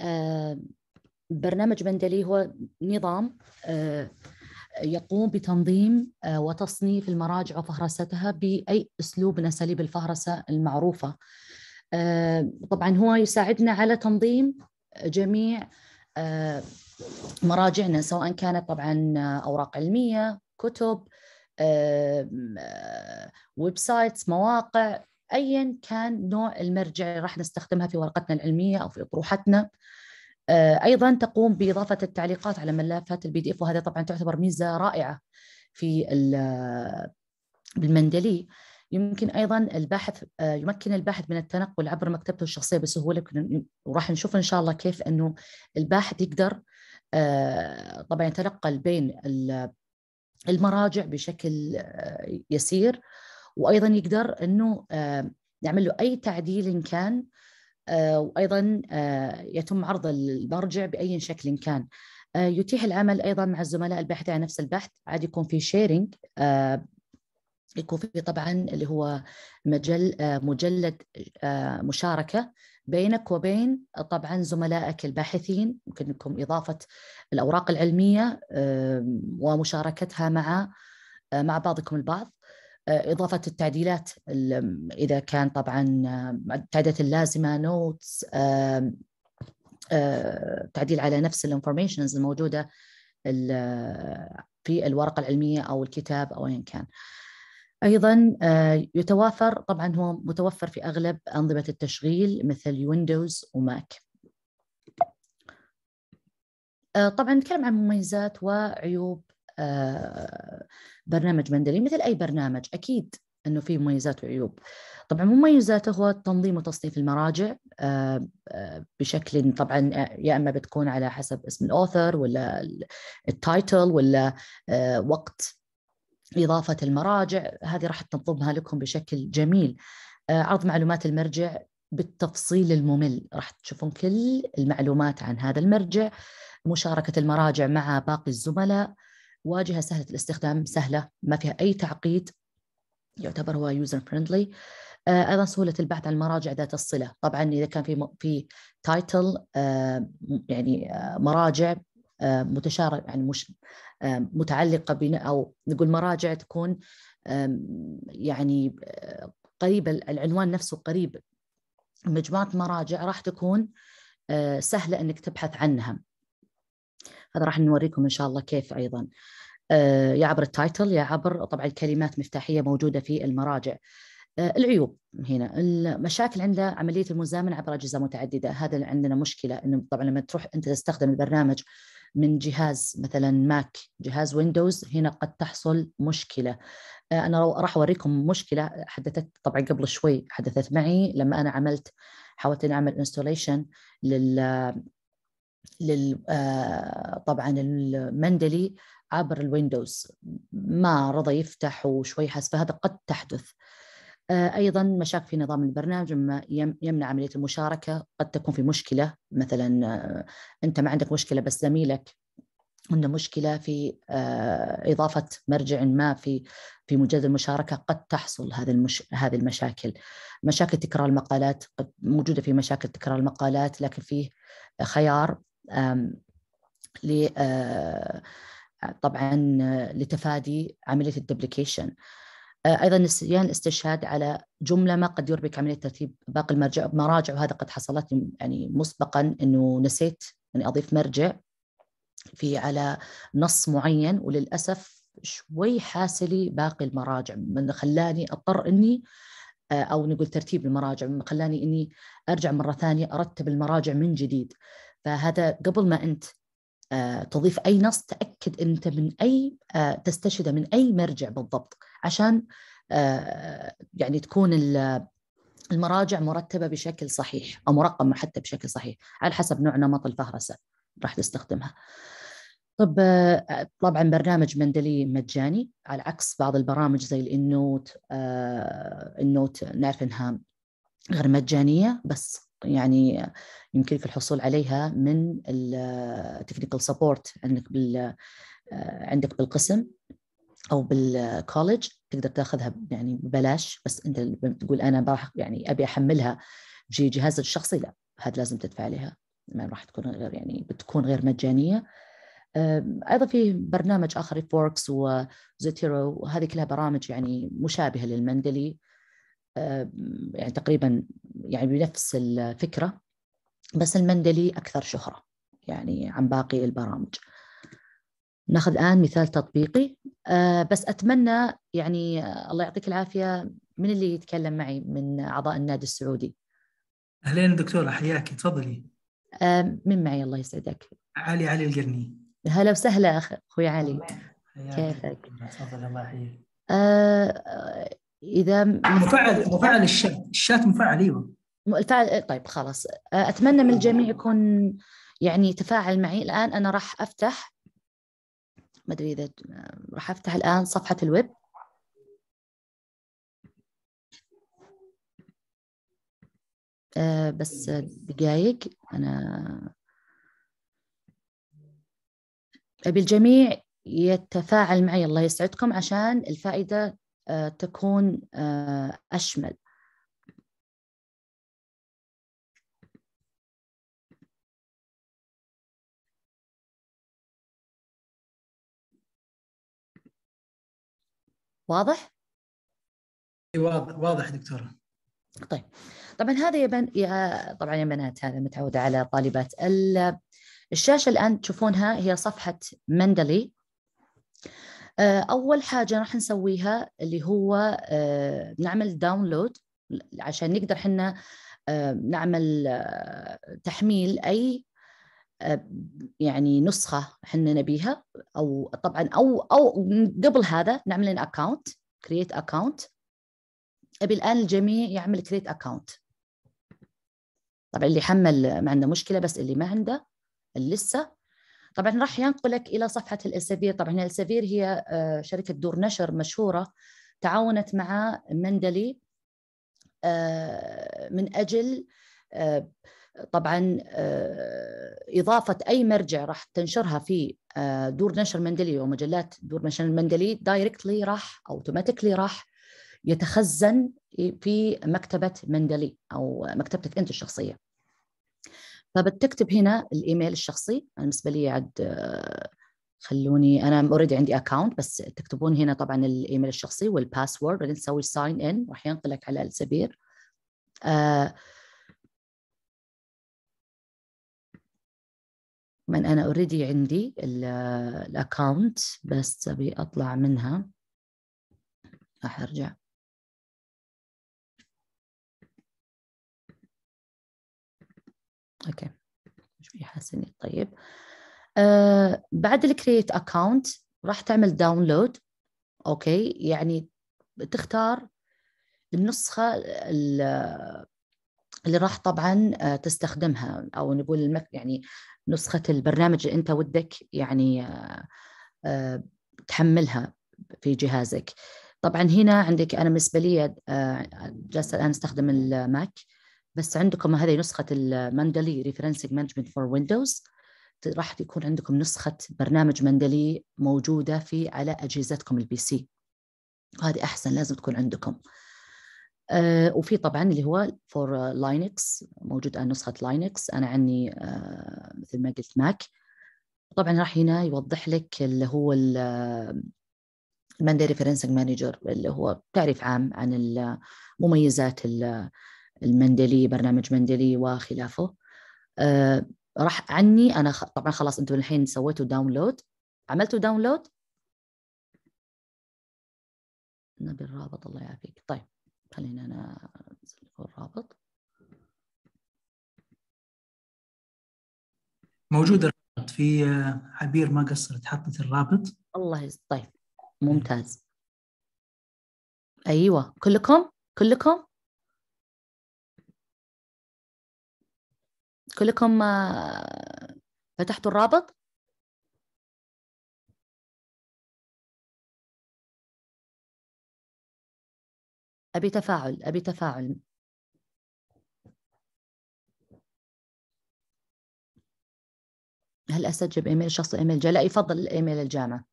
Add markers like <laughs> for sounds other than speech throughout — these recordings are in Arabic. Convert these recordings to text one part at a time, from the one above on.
آه، برنامج مندلي هو نظام آه، يقوم بتنظيم آه، وتصنيف المراجع وفهرستها بأي أسلوب من أساليب الفهرسة المعروفة طبعا هو يساعدنا على تنظيم جميع مراجعنا سواء كانت طبعا أوراق علمية كتب ويب سايتس مواقع ايا كان نوع المرجع اللي راح نستخدمها في ورقتنا العلميه او في اطروحتنا آه، ايضا تقوم باضافه التعليقات على ملفات البي دي اف وهذا طبعا تعتبر ميزه رائعه في آه، بالمندلي يمكن ايضا الباحث آه، يمكن الباحث من التنقل عبر مكتبته الشخصيه بسهوله وراح نشوف ان شاء الله كيف انه الباحث يقدر طبعا يتنقل بين المراجع بشكل يسير وايضا يقدر انه نعمل آه، له اي تعديل إن كان آه، وايضا آه، يتم عرض المرجع باي شكل كان يتيح العمل ايضا مع الزملاء الباحثين عن نفس البحث عاد يكون في شيرنج يكون في طبعا اللي هو مجل مجلد مشاركه بينك وبين طبعا زملائك الباحثين يمكنكم اضافه الاوراق العلميه ومشاركتها مع مع بعضكم البعض آه، إضافة التعديلات إذا كان طبعا آه، التعديلات اللازمة نوتس آه، تعديل على نفس الانفورميشنز الموجودة في الورقة العلمية أو الكتاب أو أيا كان ايضا يتوافر طبعا هو متوفر في اغلب انظمه التشغيل مثل ويندوز وماك طبعا نتكلم عن مميزات وعيوب آه، برنامج مندلي مثل أي برنامج أكيد أنه فيه مميزات وعيوب طبعا مميزاته هو تنظيم وتصنيف المراجع آه، آه، بشكل طبعا يا اما بتكون على حسب اسم الاوثر ولا التايتل ولا وقت اضافه المراجع هذه راح تنظمها لكم بشكل جميل عرض معلومات المرجع بالتفصيل الممل راح تشوفون كل المعلومات عن هذا المرجع مشاركه المراجع مع باقي الزملاء واجهه سهله الاستخدام سهله ما فيها اي تعقيد يعتبر هو يوزر فريندلي آه، ايضا سهوله البحث عن مراجع ذات الصله طبعا اذا كان في في تايتل آه، يعني آه، مراجع متشارك يعني مش متعلقه بنا او نقول مراجع تكون يعني قريب العنوان نفسه قريب مجموعه مراجع راح تكون سهله انك تبحث عنها هذا راح نوريكم ان شاء الله كيف ايضا آه، يا عبر التايتل يا عبر طبعا كلمات مفتاحيه موجوده في المراجع آه، العيوب هنا المشاكل عند عمليه المزامنه عبر اجهزه متعدده هذا اللي عندنا مشكله انه طبعا لما تروح انت تستخدم البرنامج من جهاز مثلا ماك جهاز ويندوز هنا قد تحصل مشكله آه، انا راح اوريكم مشكله حدثت طبعا قبل شوي حدثت معي لما انا عملت حاولت اني اعمل انستوليشن لل لل آه، طبعا المندلي عبر الويندوز ما رضى يفتح وشوي حس فهذا قد تحدث آه، ايضا مشاكل في نظام البرنامج مما يمنع عمليه المشاركه قد تكون في مشكله مثلا آه، انت ما عندك مشكله بس زميلك عنده مشكله في اضافه مرجع ما في في مجال المشاركه قد تحصل هذه المش... هذه المشاكل مشاكل تكرار المقالات قد موجوده في مشاكل تكرار المقالات لكن فيه خيار آه، طبعا لتفادي عمليه الدبليكيشن آه، ايضا نسيان الاستشهاد على جمله ما قد يربك عمليه ترتيب باقي المرجع مراجع وهذا قد حصلت يعني مسبقا انه نسيت اني يعني اضيف مرجع في على نص معين وللاسف شوي حاسلي باقي المراجع من خلاني اضطر اني آه، او نقول ترتيب المراجع خلاني اني ارجع مره ثانيه ارتب المراجع من جديد فهذا قبل ما أنت آه، تضيف أي نص تأكد أنت من أي آه، تستشهد من أي مرجع بالضبط عشان آه، يعني تكون المراجع مرتبة بشكل صحيح أو مرقمة حتى بشكل صحيح على حسب نوع نمط الفهرسة راح تستخدمها طب طبعا برنامج مندلي مجاني على عكس بعض البرامج زي النوت النوت نعرف انها غير مجانيه بس يعني يمكنك الحصول عليها من التكنيكال سبورت عندك بال آه، عندك بالقسم او بالكولج تقدر تاخذها يعني ببلاش بس انت تقول انا بروح يعني ابي احملها جهاز الشخصي لا هذا لازم تدفع عليها ما راح تكون غير يعني بتكون غير مجانيه ايضا في برنامج اخر فوركس وزيتيرو وهذه كلها برامج يعني مشابهه للمندلي آه، يعني تقريبا يعني بنفس الفكره بس المندلي اكثر شهره يعني عن باقي البرامج ناخذ الان مثال تطبيقي آه، بس اتمنى يعني الله يعطيك العافيه من اللي يتكلم معي من اعضاء النادي السعودي اهلين دكتور حياك تفضلي آه، من معي الله يسعدك علي علي القرني هلا وسهلا اخوي علي كيفك تفضل الله يحييك اذا مفعل مفعل الشات الشات مفعل ايوه الفعل إيه، طيب خلاص أه، اتمنى من الجميع يكون يعني يتفاعل معي الان انا راح افتح ما ادري اذا راح افتح الان صفحه الويب أه بس دقايق انا ابي الجميع يتفاعل معي الله يسعدكم عشان الفائده آه، تكون آه، أشمل واضح؟ واضح واضح دكتوره طيب طبعا هذا يا بن... يا طبعا يا بنات هذا متعوده على طالبات الشاشه الان تشوفونها هي صفحه مندلي آه، اول حاجه راح نسويها اللي هو آه، نعمل داونلود عشان نقدر حنا آه، نعمل تحميل اي يعني نسخه احنا نبيها او طبعا او او قبل هذا نعمل ان اكونت كرييت اكونت ابي الان الجميع يعمل كرييت اكونت طبعا اللي حمل ما عنده مشكله بس اللي ما عنده اللي لسه طبعا راح ينقلك الى صفحه السفير طبعا السفير هي آه، شركه دور نشر مشهوره تعاونت مع مندلي آه، من اجل آه، طبعا اضافه اي مرجع راح تنشرها في دور نشر مندلي ومجلات دور نشر مندلي دايركتلي راح اوتوماتيكلي راح يتخزن في مكتبه مندلي او مكتبتك انت الشخصيه. فبتكتب هنا الايميل الشخصي انا بالنسبه لي عاد آه، خلوني انا اوريدي عندي اكونت بس تكتبون هنا طبعا الايميل الشخصي والباسورد بعدين تسوي ساين ان راح ينقلك على السبير آه، من انا اوريدي عندي آه، الاكونت بس ابي اطلع منها راح ارجع اوكي شوي حاسني طيب آه بعد الكرييت اكونت راح تعمل داونلود اوكي يعني تختار النسخه اللي راح طبعا آه، تستخدمها او نقول المك... يعني نسخه البرنامج اللي انت ودك يعني آه، آه، تحملها في جهازك طبعا هنا عندك انا بالنسبه لي جالسه الان استخدم الماك بس عندكم هذه نسخة المندلي ريفرنسنج مانجمنت فور ويندوز راح يكون عندكم نسخة برنامج مندلي موجودة في على أجهزتكم البي سي وهذه أحسن لازم تكون عندكم آه وفي طبعا اللي هو فور لينكس موجود على نسخة لينكس أنا عني آه مثل ما قلت ماك طبعا راح هنا يوضح لك اللي هو المندلي ريفرنسنج مانجر اللي هو تعريف عام عن آه، مميزات المندلي برنامج مندلي وخلافه أه راح عني انا خ... طبعا خلاص انتم الحين سويتوا داونلود عملتوا داونلود نبي الرابط الله يعافيك طيب خلينا انا انزل الرابط موجود الرابط في آه، عبير ما قصرت حطت الرابط الله يز... طيب ممتاز ايوه كلكم كلكم كلكم آه، فتحتوا الرابط أبي تفاعل أبي تفاعل هل أسجل إيميل شخصي إيميل جاء؟ لا يفضل الإيميل الجامعة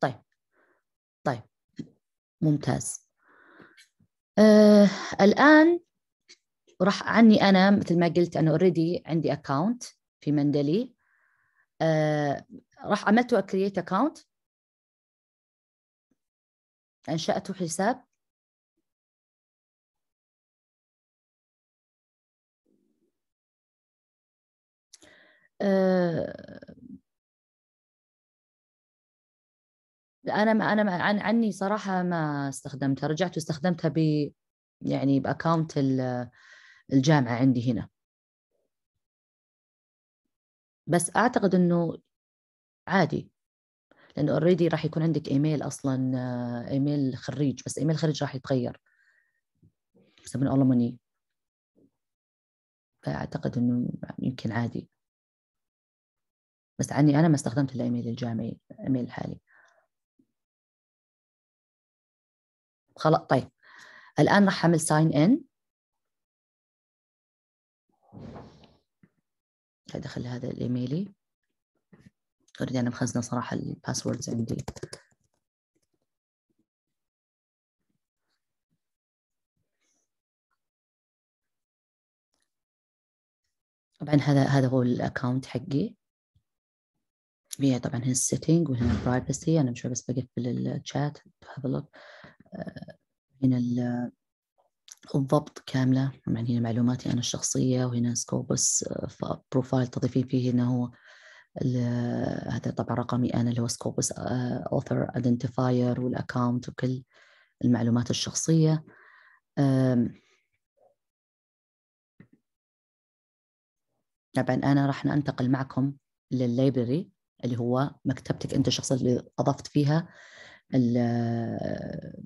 طيب طيب ممتاز آه الآن راح عني أنا مثل ما قلت أنا اوريدي عندي أكاونت في مندلي آه راح عملت كرييت أكاونت انشات حساب آه انا ما انا ما عن عني صراحه ما استخدمتها رجعت واستخدمتها ب يعني باكونت الجامعه عندي هنا بس اعتقد انه عادي لانه اوريدي راح يكون عندك ايميل اصلا ايميل خريج بس ايميل خريج راح يتغير حسب من الماني فاعتقد انه يمكن عادي بس عني انا ما استخدمت الا ايميل الجامعي ايميل الحالي خلاص طيب الان راح اعمل ساين ان ادخل هذا الايميلي اريد انا مخزنه صراحه الباسوردز عندي طبعا هذا هذا هو الاكونت حقي فيها طبعا هنا السيتنج وهنا البرايفسي انا مش بس بقفل الشات هاف لوك هنا الضبط كاملة طبعا هنا معلوماتي أنا الشخصية وهنا سكوبس بروفايل آه، تضيفين فيه هنا هو هذا طبعا رقمي أنا اللي هو سكوبس أوثر أيدنتيفاير والأكاونت وكل المعلومات الشخصية طبعا أنا راح أنتقل معكم للليبرري اللي هو مكتبتك أنت الشخصية اللي أضفت فيها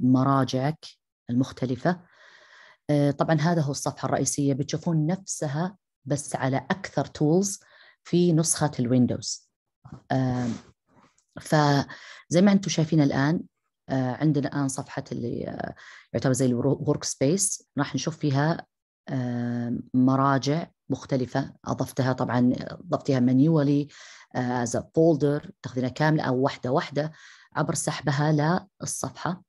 مراجعك المختلفة آه، طبعا هذا هو الصفحة الرئيسية بتشوفون نفسها بس على أكثر تولز في نسخة الويندوز آه، فزي ما أنتم شايفين الآن آه، عندنا الآن صفحة اللي يعتبر زي الورك سبيس راح نشوف فيها مراجع مختلفة أضفتها طبعا أضفتها مانيولي از فولدر تاخذينها كاملة أو واحدة واحدة عبر سحبها للصفحه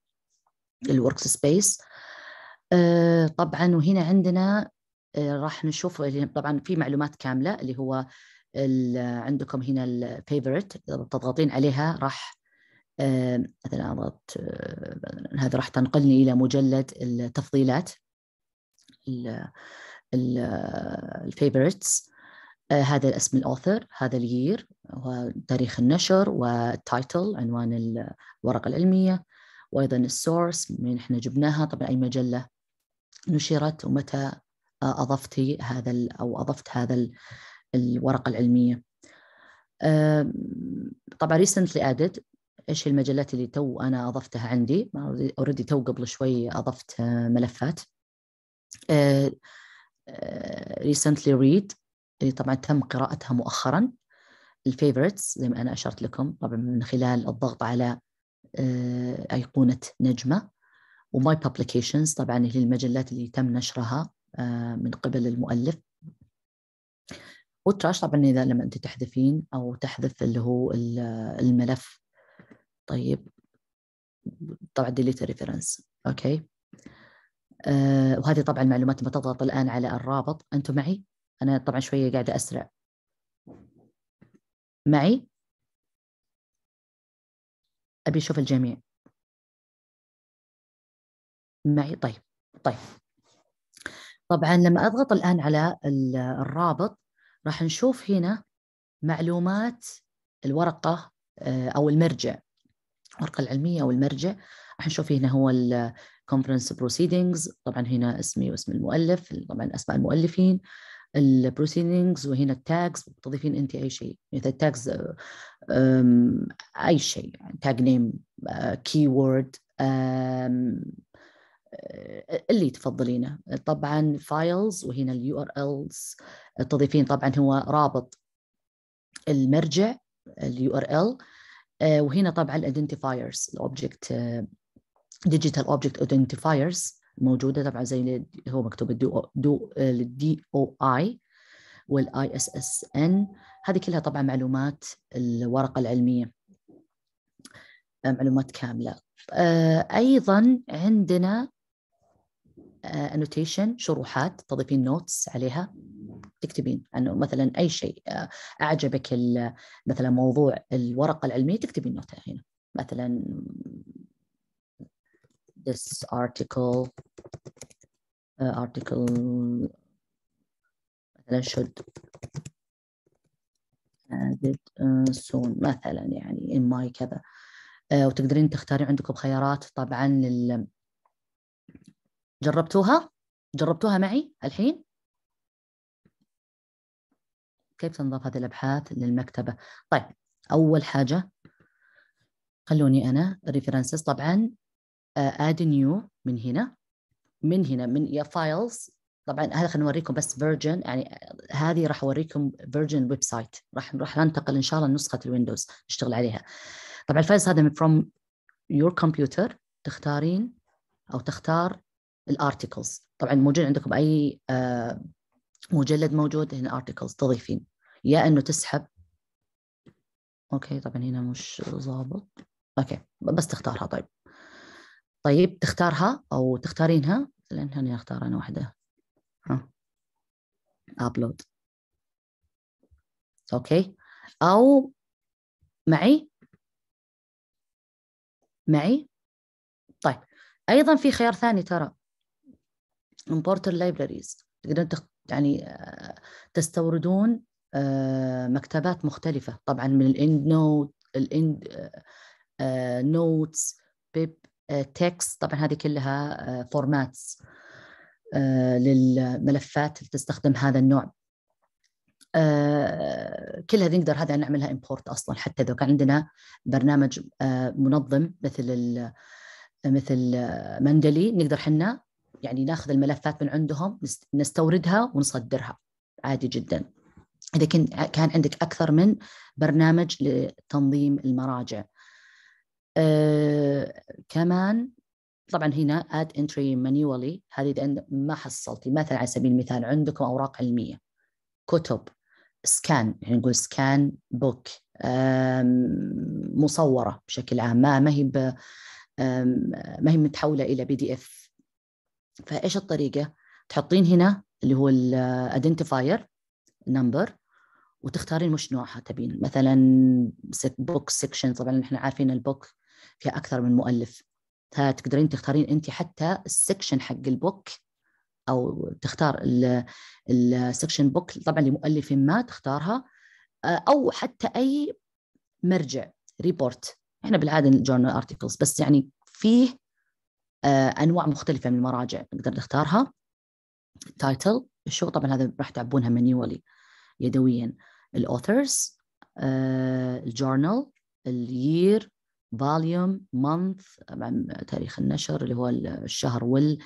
الورك سبيس آه، طبعا وهنا عندنا آه، راح نشوف طبعا في معلومات كامله اللي هو عندكم هنا الفيفورت تضغطين عليها راح آه، مثلا اضغط هذا راح تنقلني الى مجلد التفضيلات الفيفورتس آه، هذا اسم الأوثر هذا الير وتاريخ النشر والتايتل عنوان الورقة العلمية وأيضا السورس من إحنا جبناها طبعا أي مجلة نشرت ومتى آه، أضفتي هذا أو أضفت هذا الورقة العلمية طبعا ريسنتلي ادد ايش المجلات اللي تو انا اضفتها عندي اوريدي تو قبل شوي اضفت ملفات ريسنتلي آه، ريد اللي طبعا تم قراءتها مؤخرا الفيفورتس زي ما أنا أشرت لكم طبعا من خلال الضغط على آه، أيقونة نجمة وماي بابليكيشنز طبعا هي المجلات اللي تم نشرها آه، من قبل المؤلف والتراش طبعا إذا لما أنت تحذفين أو تحذف اللي هو الملف طيب طبعا ديليت ريفرنس أوكي آه، وهذه طبعا المعلومات لما تضغط الآن على الرابط أنتم معي أنا طبعا شوية قاعدة أسرع معي أبي أشوف الجميع معي طيب طيب طبعا لما أضغط الآن على الرابط راح نشوف هنا معلومات الورقة آه، أو المرجع الورقة العلمية أو المرجع راح نشوف هنا هو الكونفرنس بروسيدنجز طبعا هنا اسمي واسم المؤلف طبعا أسماء المؤلفين البروسيدنجز وهنا التاجز بتضيفين انت اي شيء مثل التاجز اي شيء تاج نيم كي وورد اللي تفضلينه طبعا فايلز وهنا اليو ار الز تضيفين طبعا هو رابط المرجع اليو ار آه، ال وهنا طبعا الايدنتيفايرز الاوبجكت ديجيتال اوبجكت ايدنتيفايرز موجوده طبعا زي هو مكتوب دو الدي او اي والاي اس اس ان هذه كلها طبعا معلومات الورقه العلميه آه، معلومات كامله آه، ايضا عندنا انوتيشن آه، شروحات تضيفين نوتس عليها تكتبين انه مثلا اي شيء اعجبك مثلا موضوع الورقه العلميه تكتبين نوتها هنا مثلا this article uh, article مثلا should added uh, soon مثلا يعني in my كذا uh, وتقدرين تختارين عندكم خيارات طبعا لل جربتوها؟ جربتوها معي الحين؟ كيف تنضاف هذه الأبحاث للمكتبة؟ طيب أول حاجة خلوني أنا ريفرنسز طبعا اد آه، نيو من هنا من هنا من يا فايلز طبعا هذا خلينا نوريكم بس فيرجن يعني هذه راح اوريكم فيرجن ويب سايت راح راح ننتقل ان شاء الله لنسخه الويندوز نشتغل عليها طبعا الفايلز هذا من فروم يور كمبيوتر تختارين او تختار الارتكلز طبعا موجود عندكم اي آه، مجلد موجود هنا ارتكلز تضيفين يا انه تسحب اوكي طبعا هنا مش ظابط اوكي بس تختارها طيب طيب تختارها أو تختارينها مثلا هني أختار أنا واحدة ها أبلود أوكي أو معي معي طيب أيضا في خيار ثاني ترى importer libraries تقدرون تخ... يعني آه، تستوردون آه، مكتبات مختلفة طبعا من الاند نوت الاند نوتس بيب تكست آه، طبعا هذه كلها فورماتس آه، آه، للملفات اللي تستخدم هذا النوع كل هذه نقدر هذا نعملها امبورت اصلا حتى لو كان عندنا برنامج منظم مثل مثل مندلي نقدر حنا يعني ناخذ الملفات من عندهم نستوردها ونصدرها عادي جدا اذا كان عندك اكثر من برنامج لتنظيم المراجع آه، كمان طبعا هنا اد انتري مانيولي هذه لان ما حصلتي مثلا على سبيل المثال عندكم اوراق علميه كتب سكان يعني نقول سكان بوك مصوره بشكل عام ما ما هي ما هي متحوله الى بي دي اف فايش الطريقه؟ تحطين هنا اللي هو الايدنتيفاير نمبر وتختارين وش نوعها تبين مثلا بوك سيكشن طبعا احنا عارفين البوك كأكثر من مؤلف فتقدرين تختارين أنت حتى السكشن حق البوك أو تختار السكشن بوك طبعا لمؤلف ما تختارها آه، أو حتى أي مرجع ريبورت احنا بالعاده جورنال ارتكلز بس يعني فيه آه، انواع مختلفه من المراجع نقدر نختارها تايتل الشو طبعا هذا راح تعبونها مانيولي يدويا الاوثرز آه، الجورنال اليير فاليوم مانث تاريخ النشر اللي هو الشهر وال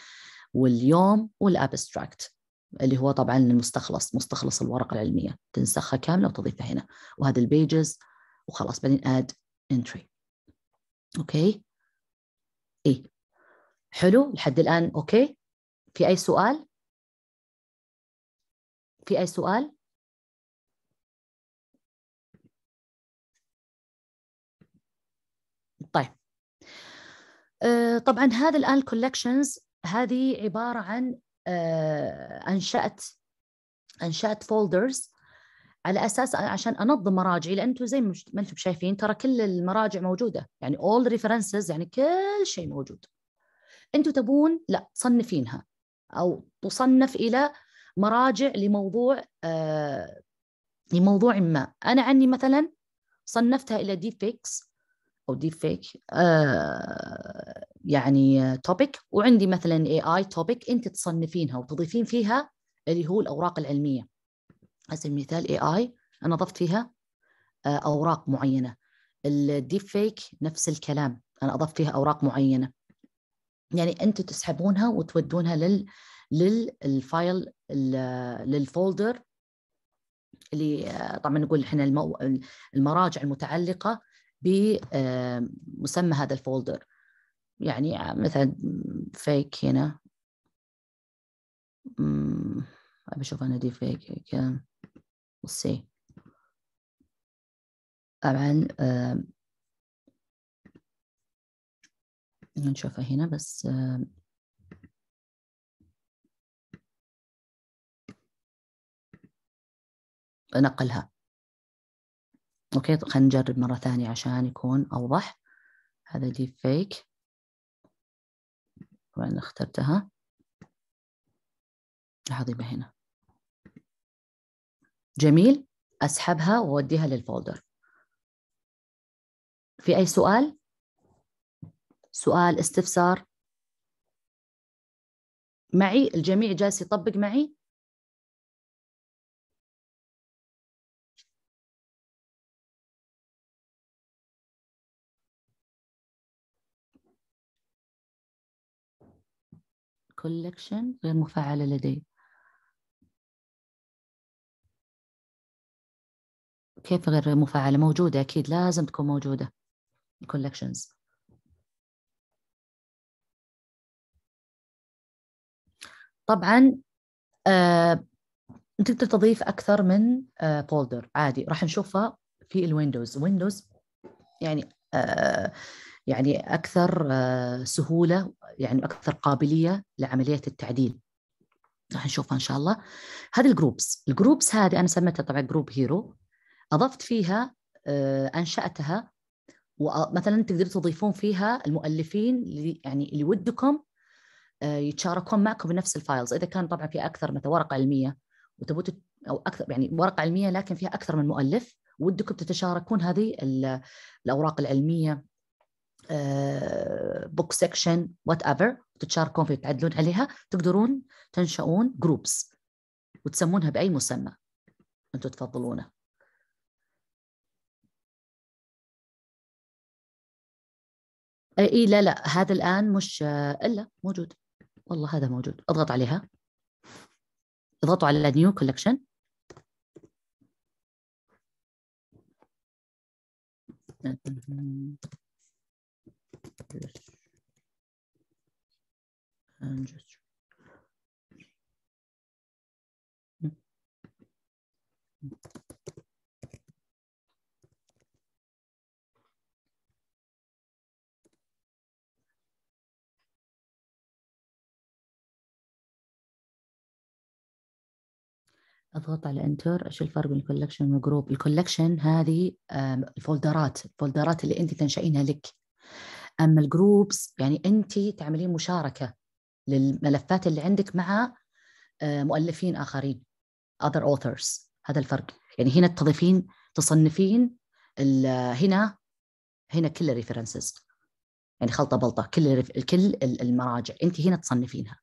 واليوم والابستراكت اللي هو طبعا المستخلص مستخلص الورقه العلميه تنسخها كامله وتضيفها هنا وهذا البيجز وخلاص بعدين اد انتري اوكي اي حلو لحد الان اوكي في اي سؤال في اي سؤال آه، طبعا هذا الان الكولكشنز هذه عباره عن آه، انشات انشات فولدرز على اساس عشان انظم مراجعي لان انتم زي ما انتم شايفين ترى كل المراجع موجوده يعني اول ريفرنسز يعني كل شيء موجود انتم تبون لا تصنفينها او تصنف الى مراجع لموضوع آه، لموضوع ما انا عني مثلا صنفتها الى ديب او ديب فيك آه، يعني توبيك وعندي مثلا اي اي توبيك انت تصنفينها وتضيفين فيها اللي هو الاوراق العلميه على سبيل المثال اي اي انا ضفت فيها آه، اوراق معينه الديب فيك نفس الكلام انا اضفت فيها اوراق معينه يعني انتم تسحبونها وتودونها لل للفايل للفولدر اللي آه، طبعا نقول احنا المو... المراجع المتعلقه بمسمى هذا الفولدر يعني مثلا فيك هنا أبي أشوف أنا دي فيك كم سي طبعا نشوفها هنا بس نقلها اوكي خلينا نجرب مرة ثانية عشان يكون اوضح هذا ديب فيك وين اخترتها العظيمة هنا جميل اسحبها واوديها للفولدر في اي سؤال سؤال استفسار معي الجميع جالس يطبق معي collection غير مفعلة لدي كيف غير مفعلة موجودة أكيد لازم تكون موجودة collections طبعا آه تقدر تضيف أكثر من آه بولدر عادي راح نشوفها في الويندوز ويندوز يعني آه يعني اكثر آه، سهوله يعني اكثر قابليه لعمليه التعديل راح نشوفها ان شاء الله هذه الجروبس الجروبس هذه انا سميتها طبعا جروب هيرو اضفت فيها آه، انشاتها ومثلا آه، تقدروا تضيفون فيها المؤلفين اللي يعني اللي ودكم يتشاركون معكم بنفس الفايلز اذا كان طبعا في اكثر مثلا ورقه علميه وتبوا او اكثر يعني ورقه علميه لكن فيها اكثر من مؤلف ودكم تتشاركون هذه الاوراق العلميه بوك سيكشن وات ايفر تتشاركون في تعدلون عليها تقدرون تنشؤون جروبس وتسمونها باي مسمى انتم تفضلونه آه، اي لا لا هذا الان مش آه، الا موجود والله هذا موجود اضغط عليها اضغطوا على نيو كولكشن olabilir. Önce اضغط على انتر ايش الفرق بين الكولكشن والجروب الكولكشن هذه الفولدرات الفولدرات اللي انت تنشئينها لك اما الجروبس يعني انت تعملين مشاركه للملفات اللي عندك مع آه، مؤلفين اخرين other authors هذا الفرق يعني هنا تضيفين تصنفين هنا هنا كل الريفرنسز يعني خلطه بلطه كل كل المراجع انت هنا تصنفينها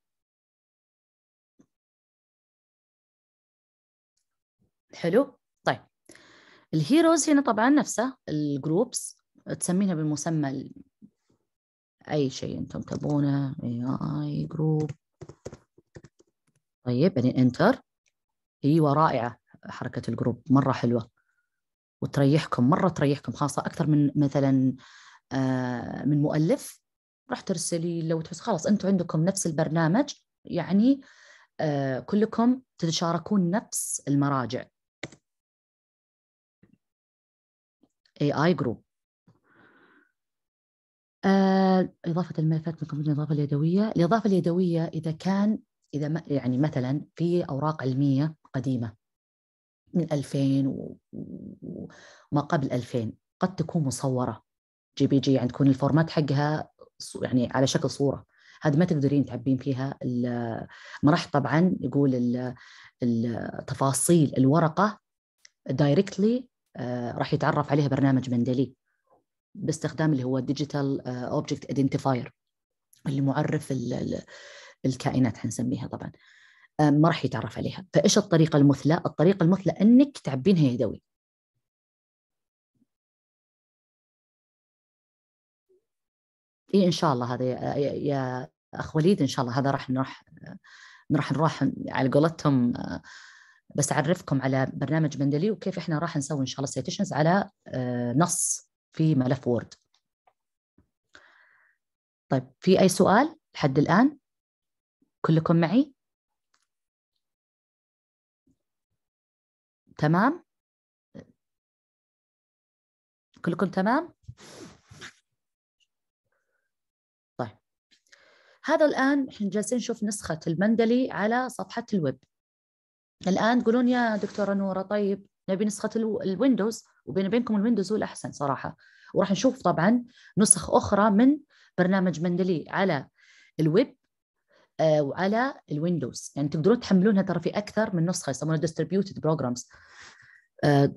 حلو طيب الهيروز هنا طبعا نفسه الجروبس تسمينها بالمسمى أي شيء أنتم تبونه AI جروب طيب بعدين انتر ايوه رائعه حركه الجروب مره حلوه وتريحكم مره تريحكم خاصه اكثر من مثلا آه، من مؤلف راح ترسلي لو تحس خلاص انتم عندكم نفس البرنامج يعني آه، كلكم تتشاركون نفس المراجع اي اي جروب آه، إضافة الملفات من قبل الإضافة اليدوية الإضافة اليدوية إذا كان إذا يعني مثلا في أوراق علمية قديمة من 2000 وما قبل 2000 قد تكون مصورة جي بي جي يعني تكون الفورمات حقها يعني على شكل صورة هذه ما تقدرين تعبين فيها ما راح طبعا يقول التفاصيل الورقة دايركتلي آه، راح يتعرف عليها برنامج مندلي باستخدام اللي هو ديجيتال اوبجكت ايدنتيفاير اللي معرف الكائنات حنسميها طبعا آه، ما راح يتعرف عليها فايش الطريقه المثلى الطريقه المثلى انك تعبينها يدوي اي ان شاء الله هذا يا, يا اخ وليد ان شاء الله هذا راح نروح نروح نروح على قولتهم آه، بس اعرفكم على برنامج مندلي وكيف احنا راح نسوي ان شاء الله سيتيشنز على آه، نص في ملف وورد طيب في أي سؤال لحد الآن؟ كلكم معي؟ تمام؟ كلكم تمام؟ طيب هذا الآن احنا جالسين نشوف نسخة المندلي على صفحة الويب الآن تقولون يا دكتورة نورة طيب نبي نسخة الويندوز وبيني وبينكم الويندوز هو الاحسن صراحه وراح نشوف طبعا نسخ اخرى من برنامج مندلي على الويب آه، وعلى الويندوز يعني تقدرون تحملونها ترى في اكثر من نسخه يسمونها ديستريبيوتد بروجرامز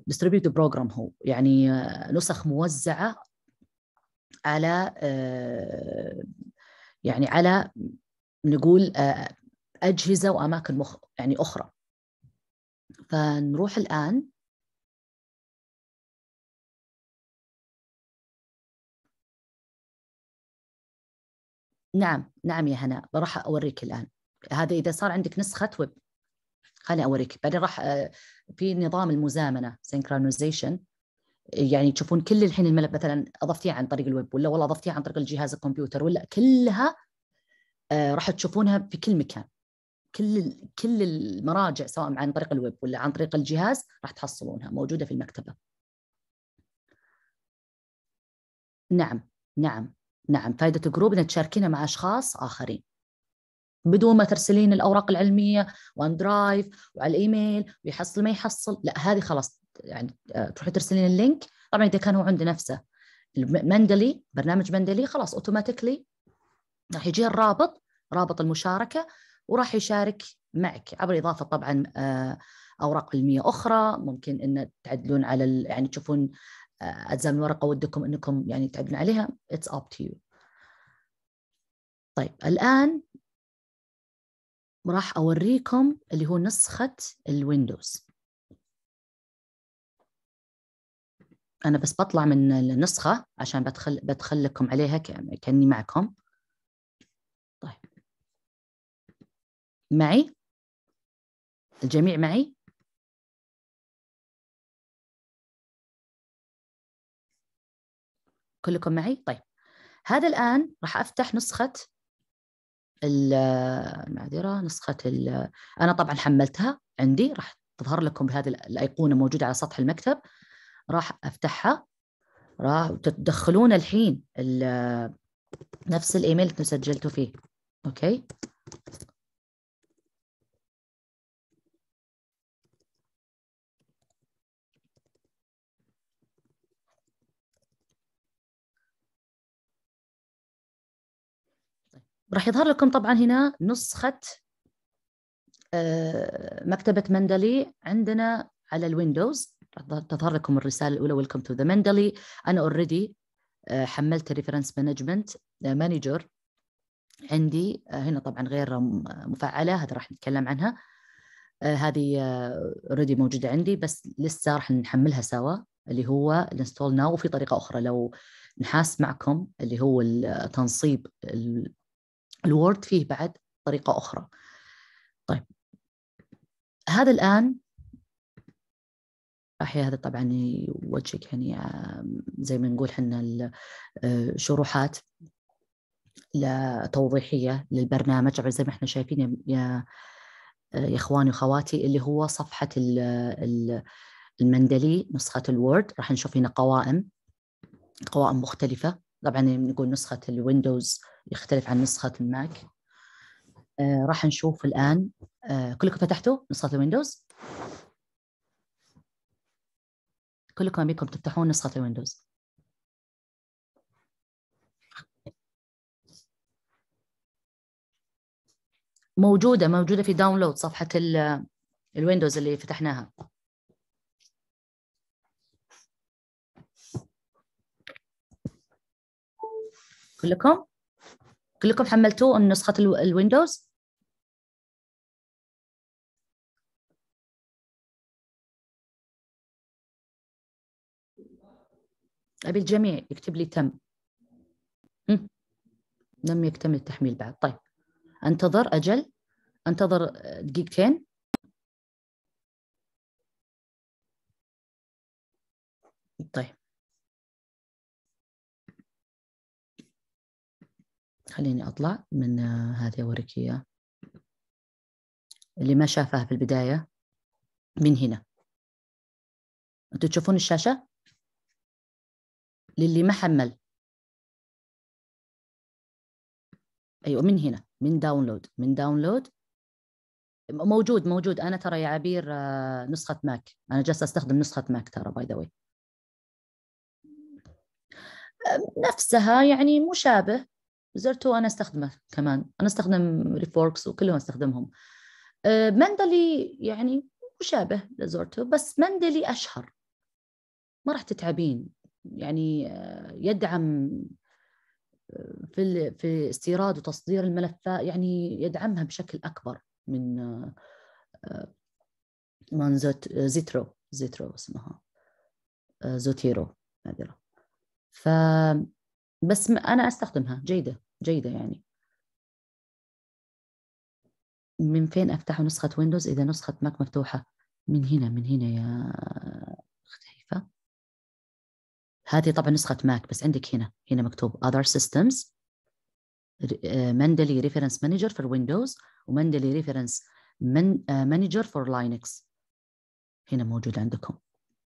ديستريبيوتد بروجرام هو يعني آه، نسخ موزعه على آه، يعني على نقول اجهزه واماكن مخ يعني اخرى فنروح الان نعم نعم يا هناء راح أوريك الآن هذا إذا صار عندك نسخة ويب خليني أوريك بعدين راح آه، في نظام المزامنة سينكرونايزيشن يعني تشوفون كل الحين الملف مثلا اضفتيه عن طريق الويب ولا والله اضفتيه عن طريق الجهاز الكمبيوتر ولا كلها آه، راح تشوفونها في كل مكان كل كل المراجع سواء عن طريق الويب ولا عن طريق الجهاز راح تحصلونها موجوده في المكتبه. نعم نعم نعم فائدة الجروب إنك تشاركينها مع أشخاص آخرين بدون ما ترسلين الأوراق العلمية وان درايف وعلى الإيميل ويحصل ما يحصل لا هذه خلاص يعني آه، تروحي ترسلين اللينك طبعا إذا كان هو عنده نفسه مندلي برنامج مندلي خلاص أوتوماتيكلي راح يجي الرابط رابط المشاركة وراح يشارك معك عبر إضافة طبعا آه، أوراق علمية أخرى ممكن أن تعدلون على يعني تشوفون آه، اجزاء من الورقه ودكم انكم يعني تعبون عليها اتس اب تو يو طيب الان راح اوريكم اللي هو نسخه الويندوز انا بس بطلع من النسخه عشان بدخل بدخل لكم عليها كاني معكم طيب معي الجميع معي كلكم معي طيب هذا الآن راح أفتح نسخة المعذرة نسخة أنا طبعا حملتها عندي راح تظهر لكم بهذه الأيقونة موجودة على سطح المكتب راح أفتحها راح تدخلون الحين نفس الإيميل اللي سجلتوا فيه أوكي راح يظهر لكم طبعا هنا نسخة آه، مكتبة مندلي عندنا على الويندوز تظهر لكم الرسالة الأولى ويلكم تو ذا مندلي أنا اوريدي آه، حملت الريفرنس مانجمنت مانجر عندي آه، هنا طبعا غير مفعلة هذا راح نتكلم عنها هذه اوريدي موجودة عندي بس لسه راح نحملها سوا اللي هو الانستول ناو وفي طريقة أخرى لو نحاس معكم اللي هو التنصيب الوورد فيه بعد طريقة أخرى طيب هذا الآن أحيانا هذا طبعا يوجهك يعني زي ما نقول حنا آه، شروحات توضيحية للبرنامج زي ما احنا شايفين يا يا آه، اخواني واخواتي اللي هو صفحة المندلي نسخة الوورد راح نشوف هنا قوائم قوائم مختلفة طبعا نقول نسخة الويندوز يختلف عن نسخة الماك آه، راح نشوف الآن آه، كلكم فتحتوا نسخة الويندوز كلكم أبيكم تفتحون نسخة الويندوز موجودة موجودة في داونلود صفحة آه، الويندوز اللي فتحناها كلكم كلكم حملتوا نسخة الويندوز أبي الجميع يكتب لي تم لم يكتمل التحميل بعد طيب أنتظر أجل أنتظر دقيقتين طيب خليني أطلع من آه، هذه أوريك إياه اللي ما شافها في البداية من هنا أنتوا تشوفون الشاشة؟ للي ما حمل أيوة من هنا من داونلود من داونلود موجود موجود انا ترى يا عبير آه، نسخه ماك انا جالسه استخدم نسخه ماك ترى باي ذا واي نفسها يعني مشابه زرته انا استخدمه كمان انا استخدم ريفوركس وكلهم استخدمهم أه، مندلي يعني مشابه لزورتو بس مندلي اشهر ما راح تتعبين يعني أه، يدعم أه، في في استيراد وتصدير الملفات يعني يدعمها بشكل اكبر من من زوت زيترو زيترو اسمها زوتيرو نادرة ف بس انا استخدمها جيده جيده يعني من فين افتح نسخه ويندوز اذا نسخه ماك مفتوحه من هنا من هنا يا اخت هيفا هذه طبعا نسخه ماك بس عندك هنا هنا مكتوب other systems مندلي ريفرنس مانجر فور ويندوز ومندلي ريفرنس مانجر فور لينكس هنا موجود عندكم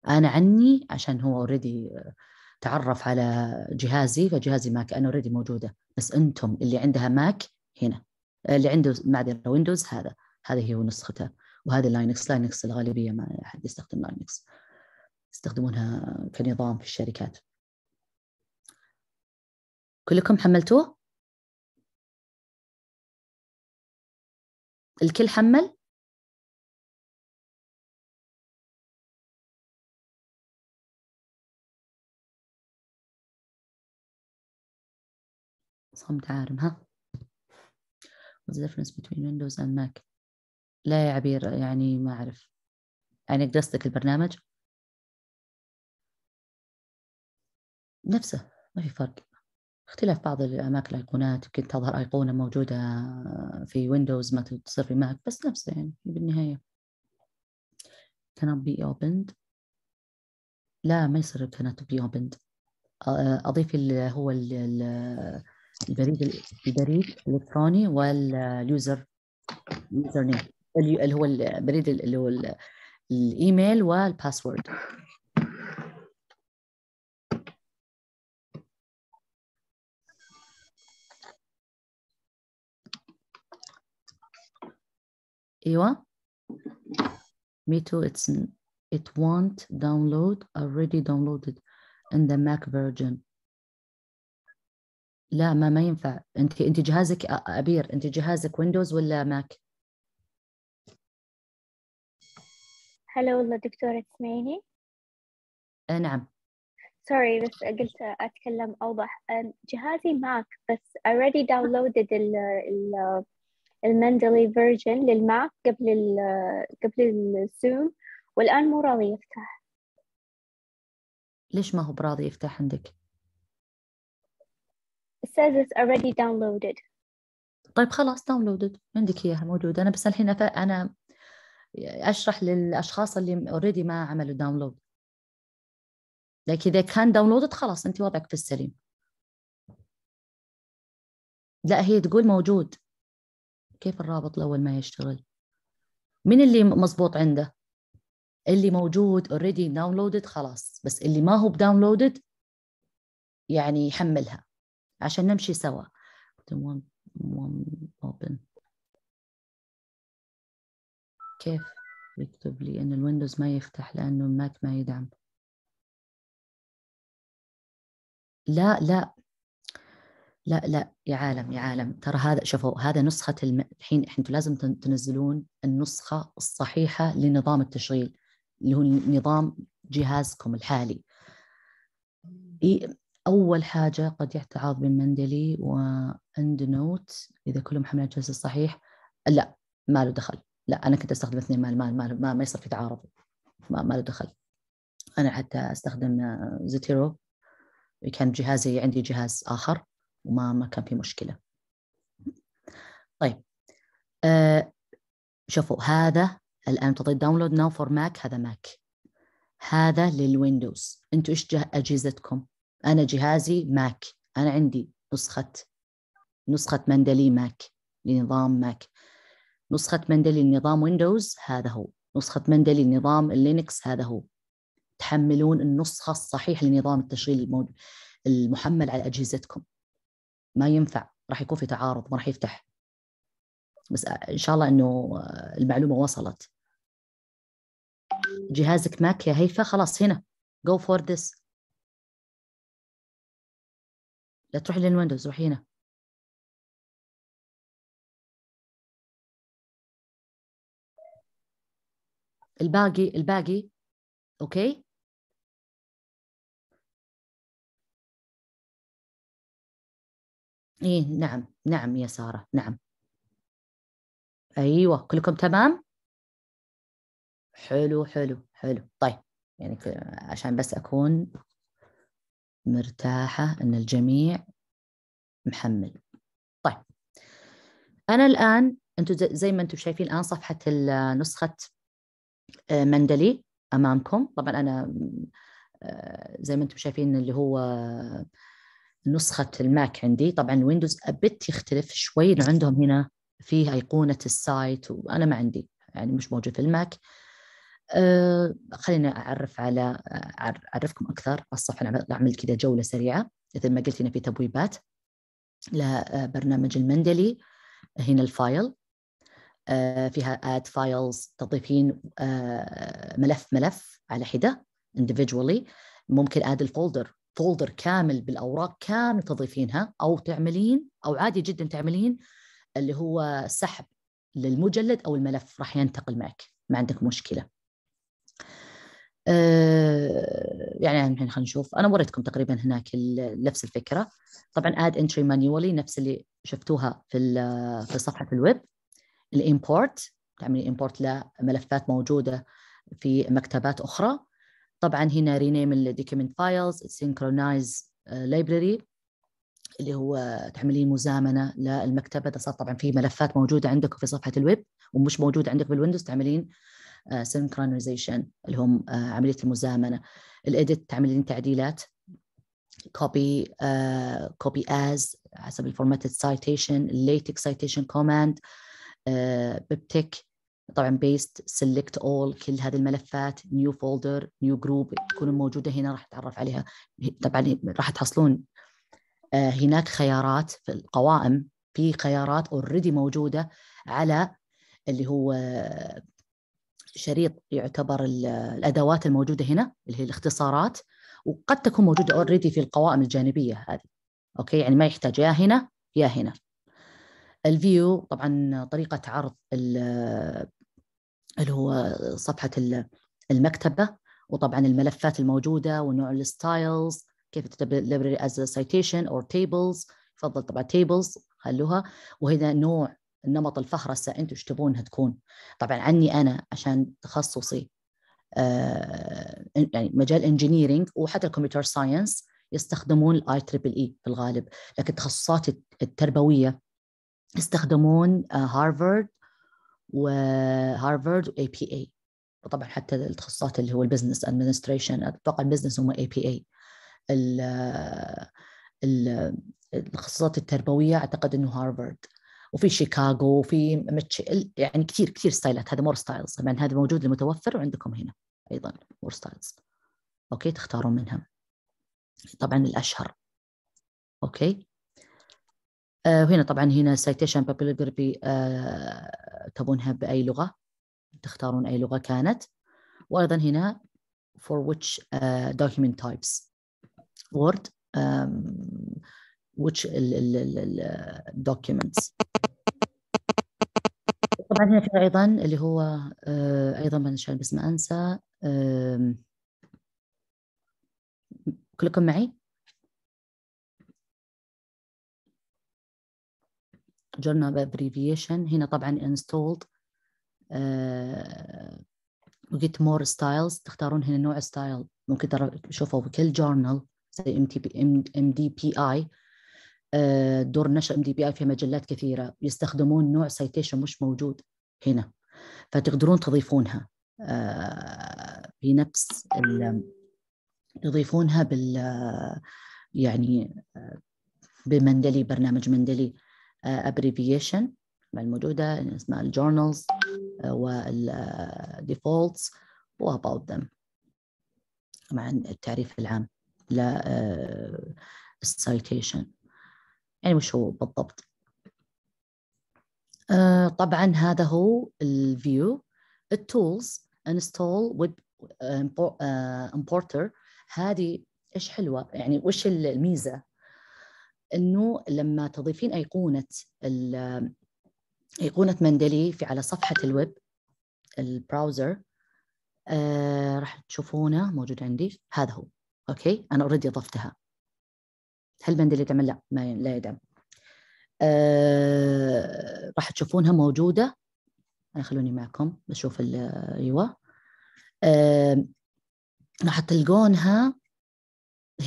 انا عني عشان هو اوريدي آه، تعرف على جهازي فجهازي ماك انا اوريدي موجوده بس انتم اللي عندها ماك هنا اللي عنده معدن ويندوز هذا هذه هي نسختها وهذا لاينكس لاينكس الغالبيه ما احد يستخدم لاينكس يستخدمونها كنظام في الشركات كلكم حملتوه الكل حمل صم تعارم ها what's the difference between Windows and Mac لا يا عبير يعني ما أعرف يعني قصدك البرنامج نفسه ما في فرق اختلاف بعض الأماكن الأيقونات يمكن تظهر أيقونة موجودة في ويندوز ما تصير في ماك بس نفسه يعني بالنهاية cannot be opened لا ما يصير cannot be opened أضيف اللي هو الـ البريد البريد الالكتروني واليوزر يوزر نيم اللي هو البريد اللي هو الايميل والباسورد ايوه me too it's it won't download already downloaded in the mac version لا ما ما ينفع انت انت جهازك ابير انت جهازك ويندوز ولا ماك هلا والله دكتورة تسمعيني اي أه، نعم سوري بس قلت اتكلم اوضح جهازي ماك بس already downloaded ال ال المندلي فيرجن للماك قبل ال قبل الزوم والان مو راضي يفتح ليش ما هو براضي يفتح عندك؟ says it's already downloaded طيب خلاص downloaded عندك اياها موجوده انا بس الحين انا اشرح للاشخاص اللي already ما عملوا download. لكن اذا كان downloaded خلاص انت وضعك في السليم لا هي تقول موجود كيف الرابط الاول ما يشتغل مين اللي مزبوط عنده اللي موجود already downloaded خلاص بس اللي ما هو بداونلودد يعني يحملها عشان نمشي سوا كيف يكتب لي ان الويندوز ما يفتح لانه الماك ما يدعم لا لا لا لا يا عالم يا عالم ترى هذا شوفوا هذا نسخة الم... الحين انتم لازم تنزلون النسخة الصحيحة لنظام التشغيل اللي هو نظام جهازكم الحالي أول حاجة قد يتعاض بمندلي وأند نوت إذا كلهم حملوا الجنس الصحيح لا ما له دخل لا أنا كنت أستخدم اثنين ما ما ما, ما يصير في تعارض ما, ما له دخل أنا حتى أستخدم زيتيرو آه، كان جهازي عندي جهاز آخر وما ما كان في مشكلة طيب أه شوفوا هذا الآن تعطي داونلود ناو فور ماك هذا ماك هذا للويندوز انتوا ايش اجهزتكم أنا جهازي ماك أنا عندي نسخة نسخة مندلي ماك لنظام ماك نسخة مندلي لنظام ويندوز هذا هو نسخة مندلي لنظام اللينكس هذا هو تحملون النسخة الصحيحة لنظام التشغيل المحمل على أجهزتكم ما ينفع راح يكون في تعارض ما راح يفتح بس آه، إن شاء الله إنه آه، المعلومة وصلت جهازك ماك يا هيفا خلاص هنا جو فور ذس لا تروحي للويندوز روحي هنا الباقي الباقي اوكي ايه نعم نعم يا ساره نعم ايوه كلكم تمام حلو حلو حلو طيب يعني عشان بس اكون مرتاحة أن الجميع محمل طيب أنا الآن أنتم زي ما أنتم شايفين الآن صفحة نسخة آه، مندلي أمامكم طبعا أنا آه، زي ما أنتم شايفين اللي هو نسخة الماك عندي طبعا الويندوز أبت يختلف شوي عندهم هنا فيه أيقونة السايت وأنا ما عندي يعني مش موجود في الماك آه، خلينا أعرف على آه، أعرفكم أكثر على الصفحة أعمل كذا جولة سريعة مثل ما قلت هنا في تبويبات لبرنامج آه، المندلي هنا الفايل فيها add files تضيفين ملف ملف على حدة individually ممكن add الفولدر فولدر كامل بالأوراق كامل تضيفينها أو تعملين أو عادي جدا تعملين اللي هو سحب للمجلد أو الملف راح ينتقل معك ما عندك مشكلة آه، يعني الحين خلينا نشوف انا وريتكم تقريبا هناك نفس الفكره طبعا اد انتري مانيولي نفس اللي شفتوها في في صفحه الويب الامبورت تعملي يعني امبورت لملفات موجوده في مكتبات اخرى طبعا هنا رينيم الدوكيمنت فايلز سينكرونايز لايبرري اللي هو تعملين مزامنه للمكتبه اذا صار طبعا في ملفات موجوده عندك في صفحه الويب ومش موجوده عندك بالويندوز تعملين آه، سينكرونيزيشن اللي هم آه، عمليه المزامنه الايديت تعمل تعديلات كوبي كوبي از حسب الفورماتد سايتيشن ليتك سايتيشن كوماند ببتك طبعا بيست سيلكت اول كل هذه الملفات نيو فولدر نيو جروب تكون موجوده هنا راح اتعرف عليها طبعا راح تحصلون آه، هناك خيارات في القوائم في خيارات اوريدي موجوده على اللي هو شريط يعتبر الادوات الموجوده هنا اللي هي الاختصارات وقد تكون موجوده اوريدي في القوائم الجانبيه هذه اوكي يعني ما يحتاج يا هنا يا هنا الفيو طبعا طريقه عرض اللي هو صفحه المكتبه وطبعا الملفات الموجوده ونوع الستايلز كيف تكتب library as a citation or tables يفضل طبعا tables خلوها وهنا نوع النمط الفهرسه انتم ايش تبونها تكون طبعا عني انا عشان تخصصي آه يعني مجال انجينيرنج وحتى الكمبيوتر ساينس يستخدمون الاي تريبل اي في الغالب لكن التخصصات التربويه يستخدمون هارفارد وهارفارد واي بي اي وطبعا حتى التخصصات اللي هو البزنس ادمنستريشن اتوقع البزنس هم اي بي اي التخصصات التربويه اعتقد انه هارفارد وفي شيكاغو وفي متش يعني كثير كثير ستايلات هذا مور ستايلز طبعا هذا موجود المتوفر وعندكم هنا ايضا مور ستايلز اوكي تختارون منها طبعا الاشهر اوكي آه وهنا طبعا هنا سايتيشن بابلوجرافي آه تبونها باي لغه تختارون اي لغه كانت وايضا هنا for which uh, document types word um, which ال ال ال documents عندنا في ايضا اللي هو آه، ايضا نشال بس ما انسى كلكم معي journal abbreviation هنا طبعا installed آه، وجيت مور styles تختارون هنا نوع ستايل ممكن ترى شوفوا بكل جورنال زي ام تي بي ام دي بي اي دور نشر ام دي بي اي في مجلات كثيره يستخدمون نوع سيتيشن مش موجود هنا فتقدرون تضيفونها بنفس آه، تضيفونها بال يعني آه، بمندلي برنامج مندلي آه، abbreviation الموجودة اسمها الجورنالز والديفولتس واباوت ذم طبعا التعريف العام لا السايتيشن يعني وش هو بالضبط آه، طبعا هذا هو الفيو التولز انستول ويب امبورتر هذه ايش حلوه يعني وش الميزه انه لما تضيفين ايقونه ايقونه مندلي في على صفحه الويب البراوزر آه راح تشوفونه موجود عندي هذا هو اوكي انا اوريدي ضفتها هل مندلي يدعم لا ما لا يدعم آه راح تشوفونها موجودة أنا خلوني معكم بشوف أيوة آه راح تلقونها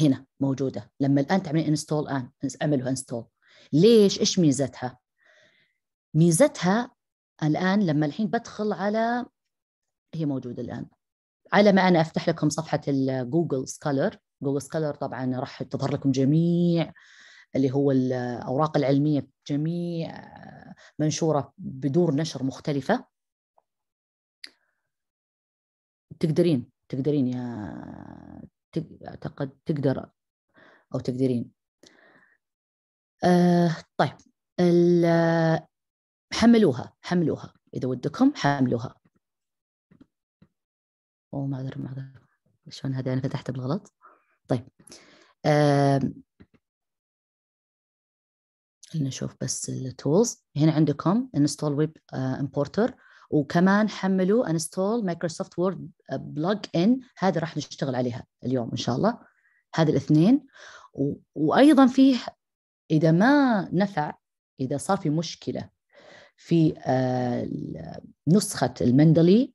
هنا موجودة لما الآن تعملين انستول الآن اعملوا انستول ليش إيش ميزتها؟ ميزتها الآن لما الحين بدخل على هي موجودة الآن على ما أنا أفتح لكم صفحة جوجل سكالر جوجل سكالر طبعا راح تظهر لكم جميع اللي هو الأوراق العلمية جميع آه، منشورة بدور نشر مختلفة تقدرين تقدرين يا أعتقد تقدر أو تقدرين أه طيب حملوها حملوها إذا ودكم حملوها أوه معذرة معذرة شلون هذا أنا فتحته بالغلط طيب أه نشوف بس التولز هنا عندكم انستول ويب امبورتر وكمان حملوا انستول مايكروسوفت وورد بلج ان هذا راح نشتغل عليها اليوم ان شاء الله هذا الاثنين و... وايضا فيه اذا ما نفع اذا صار في مشكله في آه، نسخه المندلي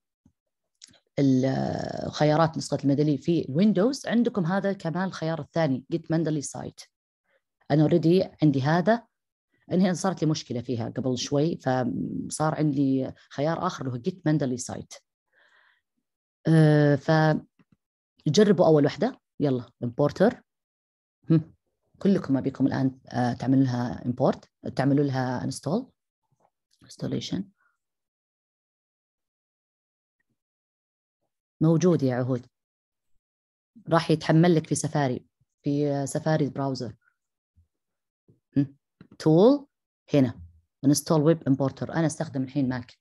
الخيارات آه، نسخه المندلي في الويندوز عندكم هذا كمان الخيار الثاني جيت مندلي سايت انا اوريدي عندي هذا انها صارت لي مشكله فيها قبل شوي فصار عندي خيار اخر اللي هو جيت مندلي سايت فجربوا اول واحده يلا امبورتر كلكم ابيكم الان آه، تعملوا لها امبورت تعملوا لها انستول انستوليشن موجود يا عهود راح يتحمل لك في سفاري في سفاري براوزر tool هنا انستول ويب امبورتر انا استخدم الحين ماك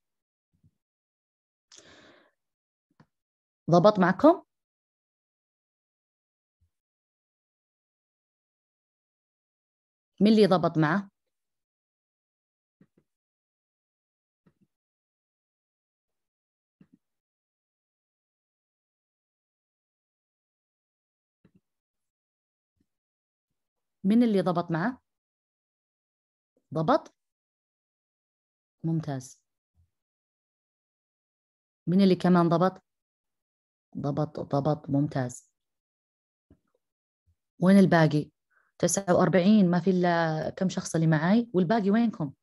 ضبط معكم مين اللي ضبط معه من اللي ضبط معه ضبط ممتاز من اللي كمان ضبط ضبط ضبط ممتاز وين الباقي تسعة وأربعين ما في الا كم شخص اللي معاي والباقي وينكم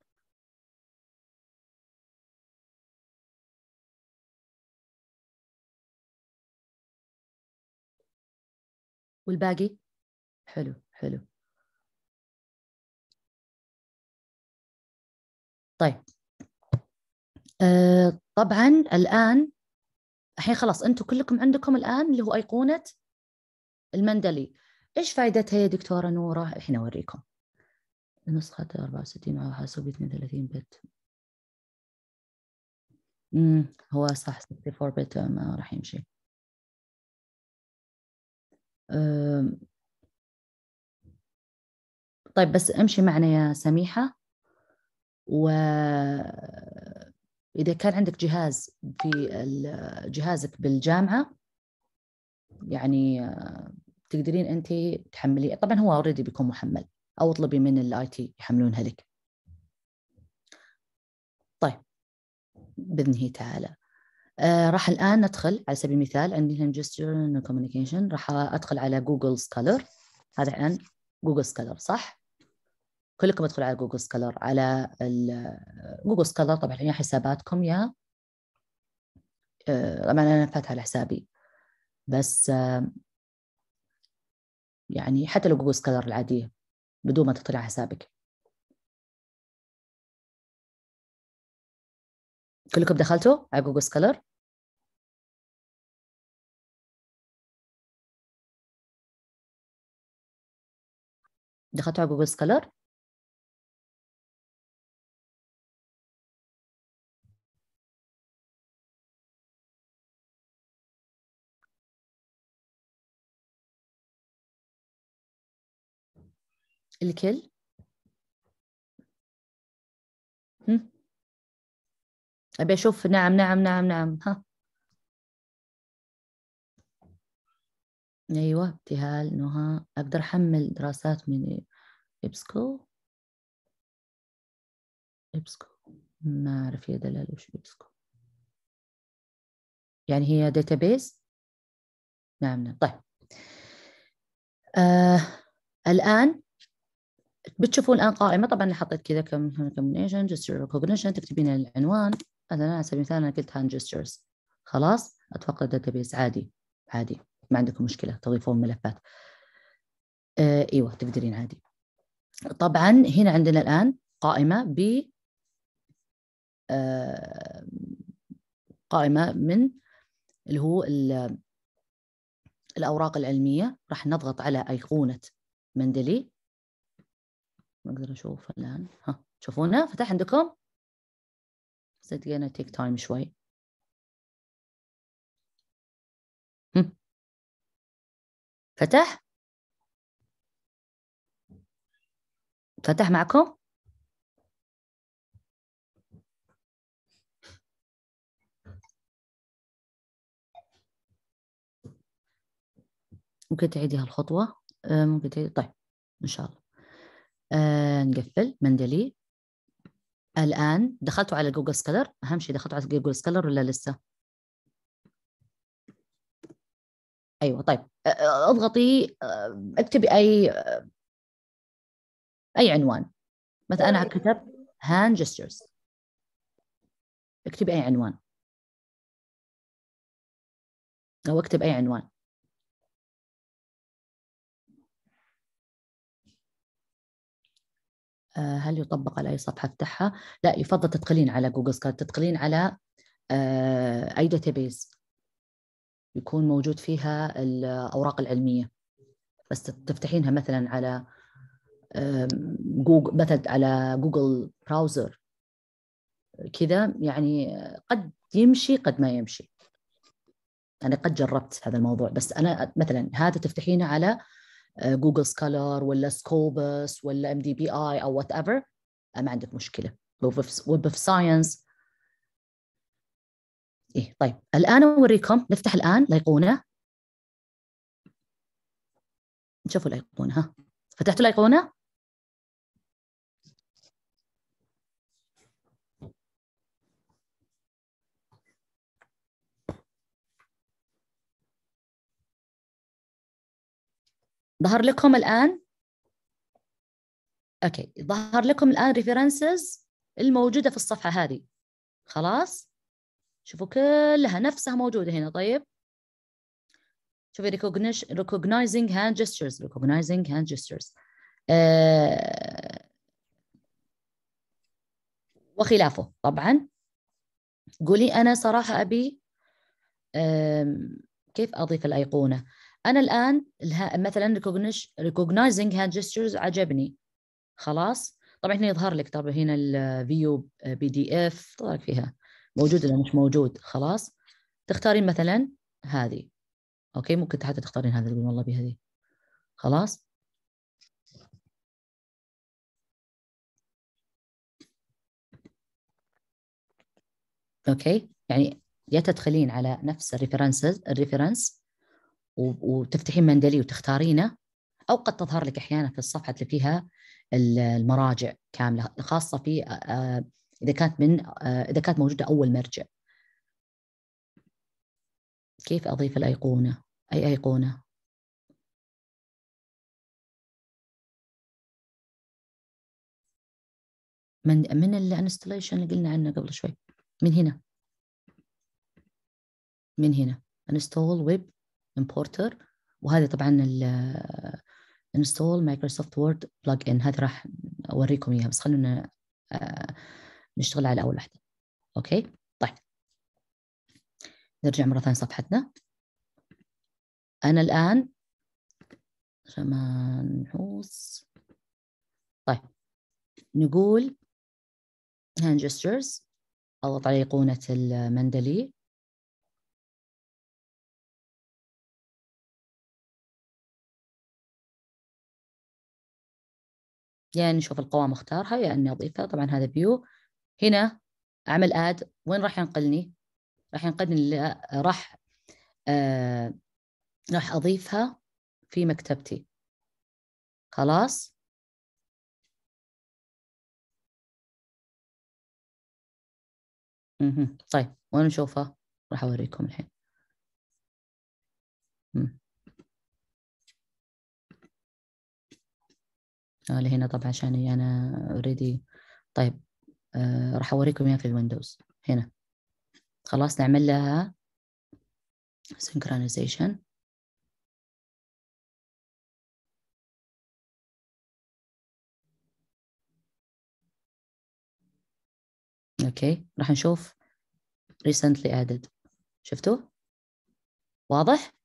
والباقي حلو حلو طيب آه طبعا الان الحين خلاص انتم كلكم عندكم الان اللي هو ايقونه المندلي ايش فائدتها يا دكتوره نوره الحين اوريكم نسخة 64 على حاسوب 32 بت امم هو صح 64 بت ما راح يمشي طيب بس امشي معنا يا سميحه وإذا كان عندك جهاز في جهازك بالجامعة يعني آه، تقدرين أنت تحمليه طبعا هو اوريدي بيكون محمل أو اطلبي من الاي تي يحملونها لك طيب بإذنه تعالى آه راح الآن ندخل على سبيل المثال عندي هنا gesture كوميونيكيشن راح أدخل على جوجل سكالر هذا الآن جوجل سكالر صح؟ كلكم ادخلوا على جوجل سكالر على جوجل سكالر طبعا يا يعني حساباتكم يا آه، طبعا انا فاتحه على حسابي بس آه، يعني حتى لو جوجل سكالر العاديه بدون ما تطلع حسابك كلكم دخلتوا على جوجل سكالر دخلتوا على جوجل سكالر الكل أبي أشوف نعم نعم نعم نعم ها أيوة ابتهال نهى أقدر أحمل دراسات من إبسكو إبسكو ما أعرف يا دلال وش إبسكو يعني هي داتابيس نعم نعم طيب آه الآن بتشوفون الان قائمه طبعا حطيت كذا كم كومبينيشن جستشر ريكوجنيشن تكتبين العنوان مثلا على سبيل المثال انا قلت هاند جستشرز خلاص اتوقع الداتابيس عادي عادي ما عندكم مشكله تضيفون ملفات آه ايوه تقدرين عادي طبعا هنا عندنا الان قائمه ب آه، قائمه من اللي هو الاوراق العلميه راح نضغط على ايقونه مندلي ما اقدر اشوفه الان ها تشوفونه فتح عندكم صدقنا تيك تايم شوي هم. فتح فتح معكم ممكن تعيدي هالخطوة آه، ممكن تعيدي طيب إن شاء الله آه نقفل مندلي الآن دخلتوا على جوجل سكالر أهم شيء دخلتوا على جوجل سكالر ولا لسه؟ أيوه طيب اضغطي آه، اكتبي أي آه، أي عنوان مثلا أنا كتبت hand gestures اكتبي أي عنوان أو اكتب أي عنوان آه، هل يطبق على اي صفحه افتحها؟ لا يفضل تدخلين على جوجل سكولر تدخلين على آه، اي داتابيز يكون موجود فيها الاوراق العلميه بس تفتحينها مثلا على جوجل مثلا على جوجل براوزر كذا يعني قد يمشي قد ما يمشي انا قد جربت هذا الموضوع بس انا مثلا هذا تفتحينه على جوجل آه، سكالر ولا سكوبس ولا ام دي بي اي او وات ايفر آه، ما عندك مشكله ويب اوف ساينس ايه طيب الان اوريكم نفتح الان الايقونه شوفوا الايقونه ها فتحتوا الايقونه ظهر لكم الآن أوكي ظهر لكم الآن ريفرنسز الموجودة في الصفحة هذه خلاص شوفوا كلها نفسها موجودة هنا طيب شوفي recognizing hand gestures recognizing hand gestures آه، وخلافه طبعا قولي أنا صراحة أبي كيف أضيف الأيقونة انا الان مثلا ريكوجنايزنج هاند gestures عجبني خلاص طبعا هنا يظهر لك طبعا هنا الفيو بي دي اف طلعك فيها موجود ولا مش موجود خلاص تختارين مثلا هذه اوكي ممكن حتى تختارين هذا تقولين والله بهذه خلاص اوكي يعني يا تدخلين على نفس الريفرنسز الريفرنس وتفتحين مندلي وتختارينه او قد تظهر لك احيانا في الصفحه اللي فيها المراجع كامله خاصه في اذا كانت من اذا كانت موجوده اول مرجع. كيف اضيف الايقونه؟ اي ايقونه؟ من من الانستليشن اللي قلنا عنه قبل شوي من هنا من هنا انستول ويب امبورتر وهذا طبعا ال انستول مايكروسوفت وورد بلج ان هذا راح اوريكم اياها بس خلونا آه، نشتغل على اول واحده اوكي طيب نرجع مره ثانيه صفحتنا انا الان عشان نحوس طيب نقول هاند جيسترز اضغط على ايقونه المندلي يا يعني نشوف القوام اختارها يا يعني اني اضيفها طبعا هذا فيو هنا اعمل اد وين راح ينقلني راح ينقلني راح آه راح اضيفها في مكتبتي خلاص طيب وين نشوفها راح اوريكم الحين آه، لهنا طبعا عشان انا اوريدي طيب آه راح اوريكم اياها في الويندوز هنا خلاص نعمل لها synchronization اوكي راح نشوف recently added شفتوه واضح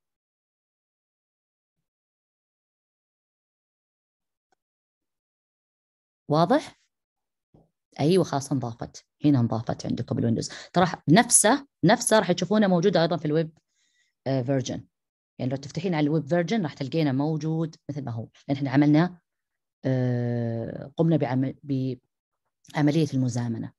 واضح؟ ايوه خلاص انضافت هنا انضافت عندكم الويندوز ترى نفسه نفسه راح تشوفونه موجود ايضا في الويب فيرجن آه، يعني لو تفتحين على الويب فيرجن راح تلقينه موجود مثل ما هو لان احنا عملنا آه، قمنا بعمل بعمليه المزامنه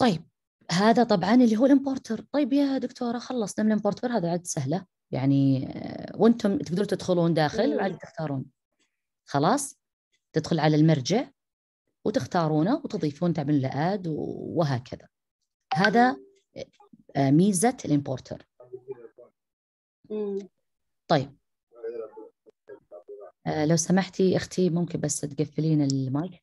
طيب هذا طبعا اللي هو الامبورتر طيب يا دكتوره خلصنا من الامبورتر هذا عاد سهله يعني آه، وانتم تقدرون تدخلون داخل وعاد إيه. تختارون خلاص تدخل على المرجع وتختارونه وتضيفون تعملون له اد وهكذا هذا آه، ميزه الامبورتر طيب آه، لو سمحتي اختي ممكن بس تقفلين المايك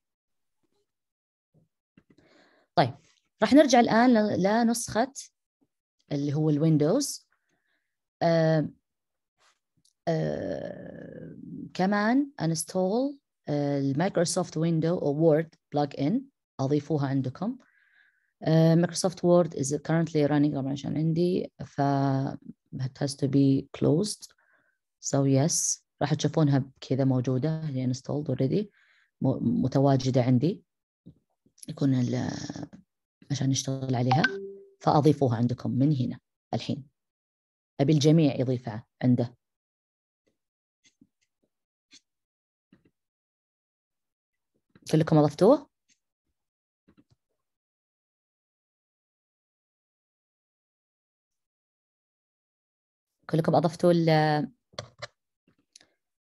طيب راح نرجع الان لنسخه اللي هو الويندوز آه آه كمان انستول المايكروسوفت ويندو أو وورد بلاج إن أضيفوها عندكم آه، مايكروسوفت وورد is currently running عشان عندي ف it has to be closed so yes راح تشوفونها كذا موجودة هي installed already متواجدة عندي يكون عشان نشتغل عليها فأضيفوها عندكم من هنا الحين أبي الجميع يضيفها عنده كلكم أضفتوه؟ كلكم أضفتوا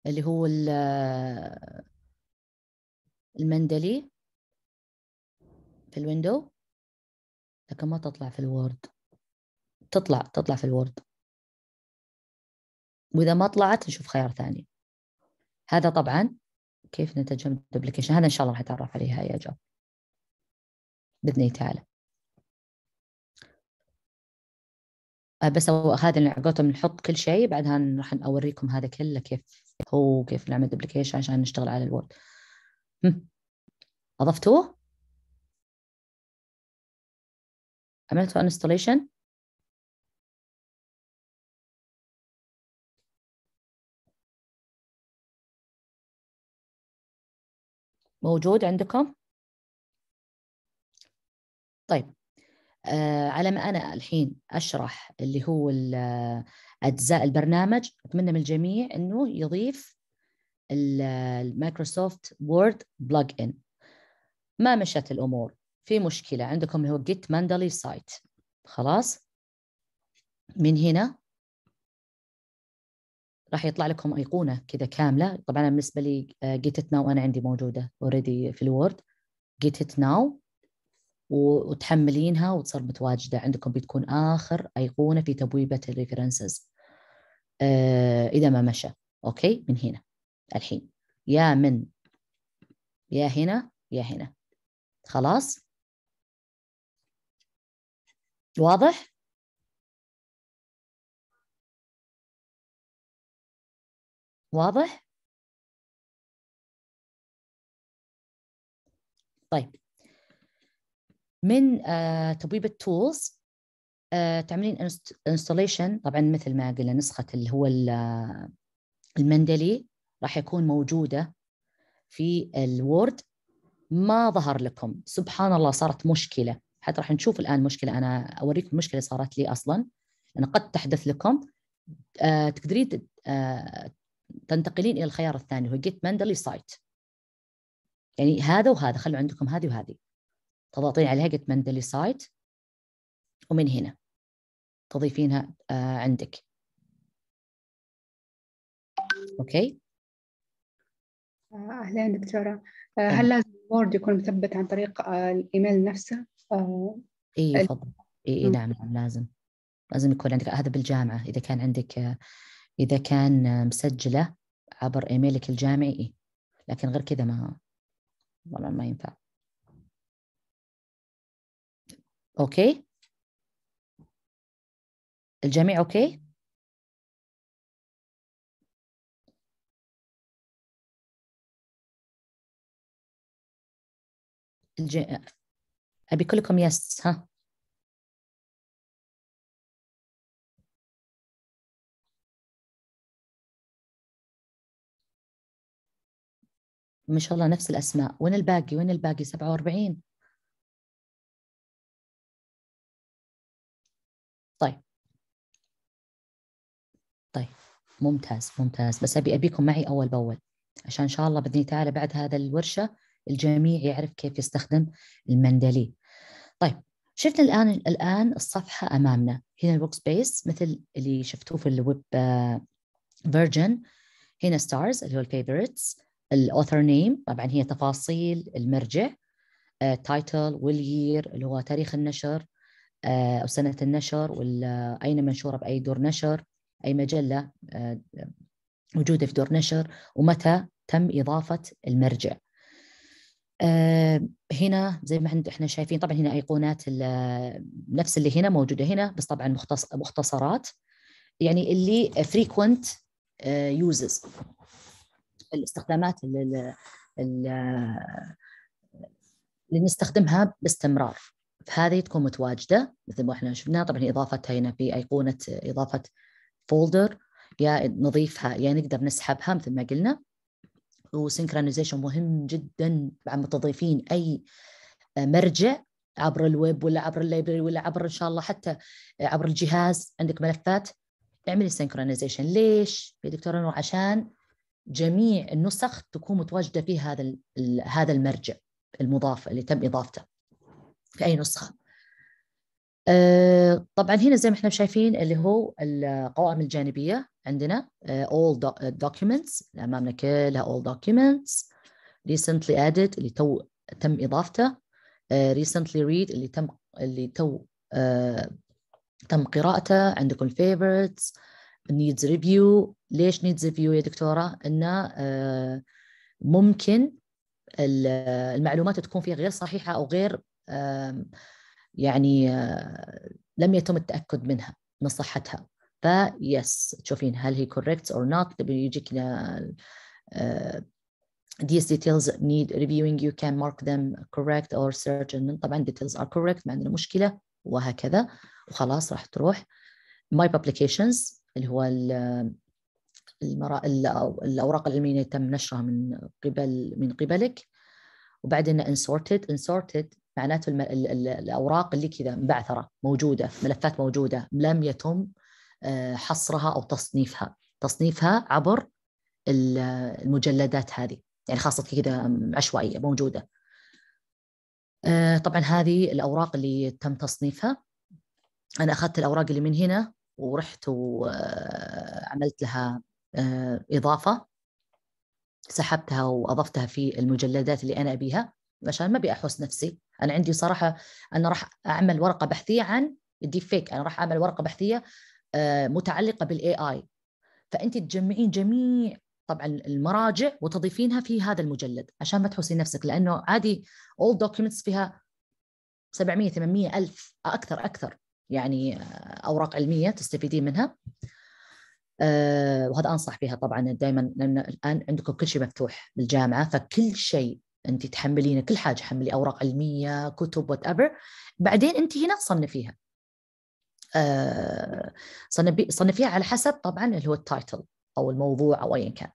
اللي هو المندلي في الويندو لكن ما تطلع في الوورد تطلع تطلع في الوورد وإذا ما طلعت نشوف خيار ثاني هذا طبعا كيف نتجنب الدوبليكيشن هذا ان شاء الله راح اتعرف عليها يا جو باذن الله تعالى آه، بس هذا اللي عقلتهم نحط كل شيء بعدها راح اوريكم هذا كله كيف هو كيف نعمل دوبليكيشن عشان نشتغل على الوورد اضفتوه عملتوا انستليشن موجود عندكم؟ طيب آه على ما أنا الحين أشرح اللي هو آه، أجزاء البرنامج أتمنى من الجميع أنه يضيف المايكروسوفت آه، وورد بلج إن ما مشت الأمور في مشكلة عندكم اللي هو جيت ماندلي سايت خلاص من هنا راح يطلع لكم ايقونه كذا كامله طبعا بالنسبه لي جيت ات ناو انا عندي موجوده اوريدي في الوورد جيت ات ناو وتحملينها وتصير متواجده عندكم بتكون اخر ايقونه في تبويبه الريفرنسز آه اذا ما مشى اوكي من هنا الحين يا من يا هنا يا هنا خلاص واضح واضح؟ طيب من آه تبويب التولز آه تعملين انستليشن طبعا مثل ما قلنا نسخة اللي هو المندلي راح يكون موجودة في الوورد ما ظهر لكم سبحان الله صارت مشكلة حتى راح نشوف الآن مشكلة أنا أوريكم المشكلة صارت لي أصلا لأن قد تحدث لكم آه تقدرين آه تنتقلين الى الخيار الثاني هو جيت مندلي سايت يعني هذا وهذا خلوا عندكم هذه وهذه تضغطين عليها جيت مندلي سايت ومن هنا تضيفينها آه، عندك اوكي آه، آه، اهلا دكتوره هل لازم الوورد يكون مثبت عن طريق الايميل نفسه اي تفضل اي نعم،, نعم لازم لازم يكون عندك هذا بالجامعه اذا كان عندك إذا كان مسجلة عبر إيميلك الجامعي إيه؟ لكن غير كذا ما طبعا ما ينفع أوكي الجميع أوكي الج... أبي كلكم يس ها ما شاء الله نفس الاسماء وين الباقي وين الباقي 47 طيب طيب ممتاز ممتاز بس ابي ابيكم معي اول باول عشان ان شاء الله باذن تعالى بعد هذا الورشه الجميع يعرف كيف يستخدم المندلي طيب شفنا الان الان الصفحه امامنا هنا الورك سبيس مثل اللي شفتوه في الويب فيرجن آه، هنا ستارز اللي هو الفيفورتس الاوثر نيم طبعا هي تفاصيل المرجع تايتل آه، والير اللي هو تاريخ النشر آه، او سنه النشر واين منشوره باي دور نشر اي مجله آه، موجوده في دور نشر ومتى تم اضافه المرجع هنا زي ما احنا شايفين طبعا هنا ايقونات نفس اللي هنا موجوده هنا بس طبعا مختصرات يعني اللي فريكونت يوزز الاستخدامات اللي, نستخدمها باستمرار فهذه تكون متواجده مثل ما احنا شفنا طبعا اضافتها هنا في ايقونه اضافه فولدر يا نضيفها يا نقدر نسحبها مثل ما قلنا وسنكرونيزيشن مهم جدا عم تضيفين اي مرجع عبر الويب ولا عبر اللايبرري ولا عبر ان شاء الله حتى عبر الجهاز عندك ملفات اعملي سنكرونيزيشن ليش يا دكتوره نور عشان جميع النسخ تكون متواجده في هذا هذا المرجع المضاف اللي تم اضافته في اي نسخه. آه، طبعا هنا زي ما احنا شايفين اللي هو القوائم الجانبيه عندنا آه، all documents امامنا كلها all documents recently added اللي تو تم اضافته آه، recently read اللي تم اللي تو تم قراءته عندكم favorites نيدز ريفيو ليش نيدز ريفيو يا دكتوره انه آه، ممكن المعلومات تكون فيها غير صحيحه او غير يعني آه، لم يتم التاكد منها من صحتها فيس تشوفين هل هي كوركت اور نوت يجيك آه، these details need reviewing you can mark them correct or search and طبعا details are correct ما عندنا مشكله وهكذا وخلاص راح تروح my publications اللي هو المرا... الاوراق العلميه اللي تم نشرها من قبل من قبلك وبعدين انسورتد انسورتد معناته الم... الاوراق اللي كذا مبعثره موجوده ملفات موجوده لم يتم آه، حصرها او تصنيفها تصنيفها عبر المجلدات هذه يعني خاصة كذا عشوائية موجودة آه، طبعا هذه الأوراق اللي تم تصنيفها أنا أخذت الأوراق اللي من هنا ورحت وعملت لها آه، إضافة سحبتها وأضفتها في المجلدات اللي أنا أبيها عشان ما أبي أحوس نفسي أنا عندي صراحة أنا راح أعمل ورقة بحثية عن الديفيك أنا راح أعمل ورقة بحثية آه، متعلقة بالاي اي فانت تجمعين جميع طبعا المراجع وتضيفينها في هذا المجلد عشان ما تحوسين نفسك لانه عادي اول دوكيومنتس فيها 700 800 الف اكثر اكثر يعني آه، اوراق علميه تستفيدين منها آه، وهذا انصح فيها طبعا دائما لان الان عندكم كل شيء مفتوح بالجامعه فكل شيء انت تحملينه كل حاجه حملي اوراق علميه كتب وات ايفر بعدين انت هنا تصنفيها آه، صنفيها على حسب طبعا اللي هو التايتل او الموضوع او ايا كان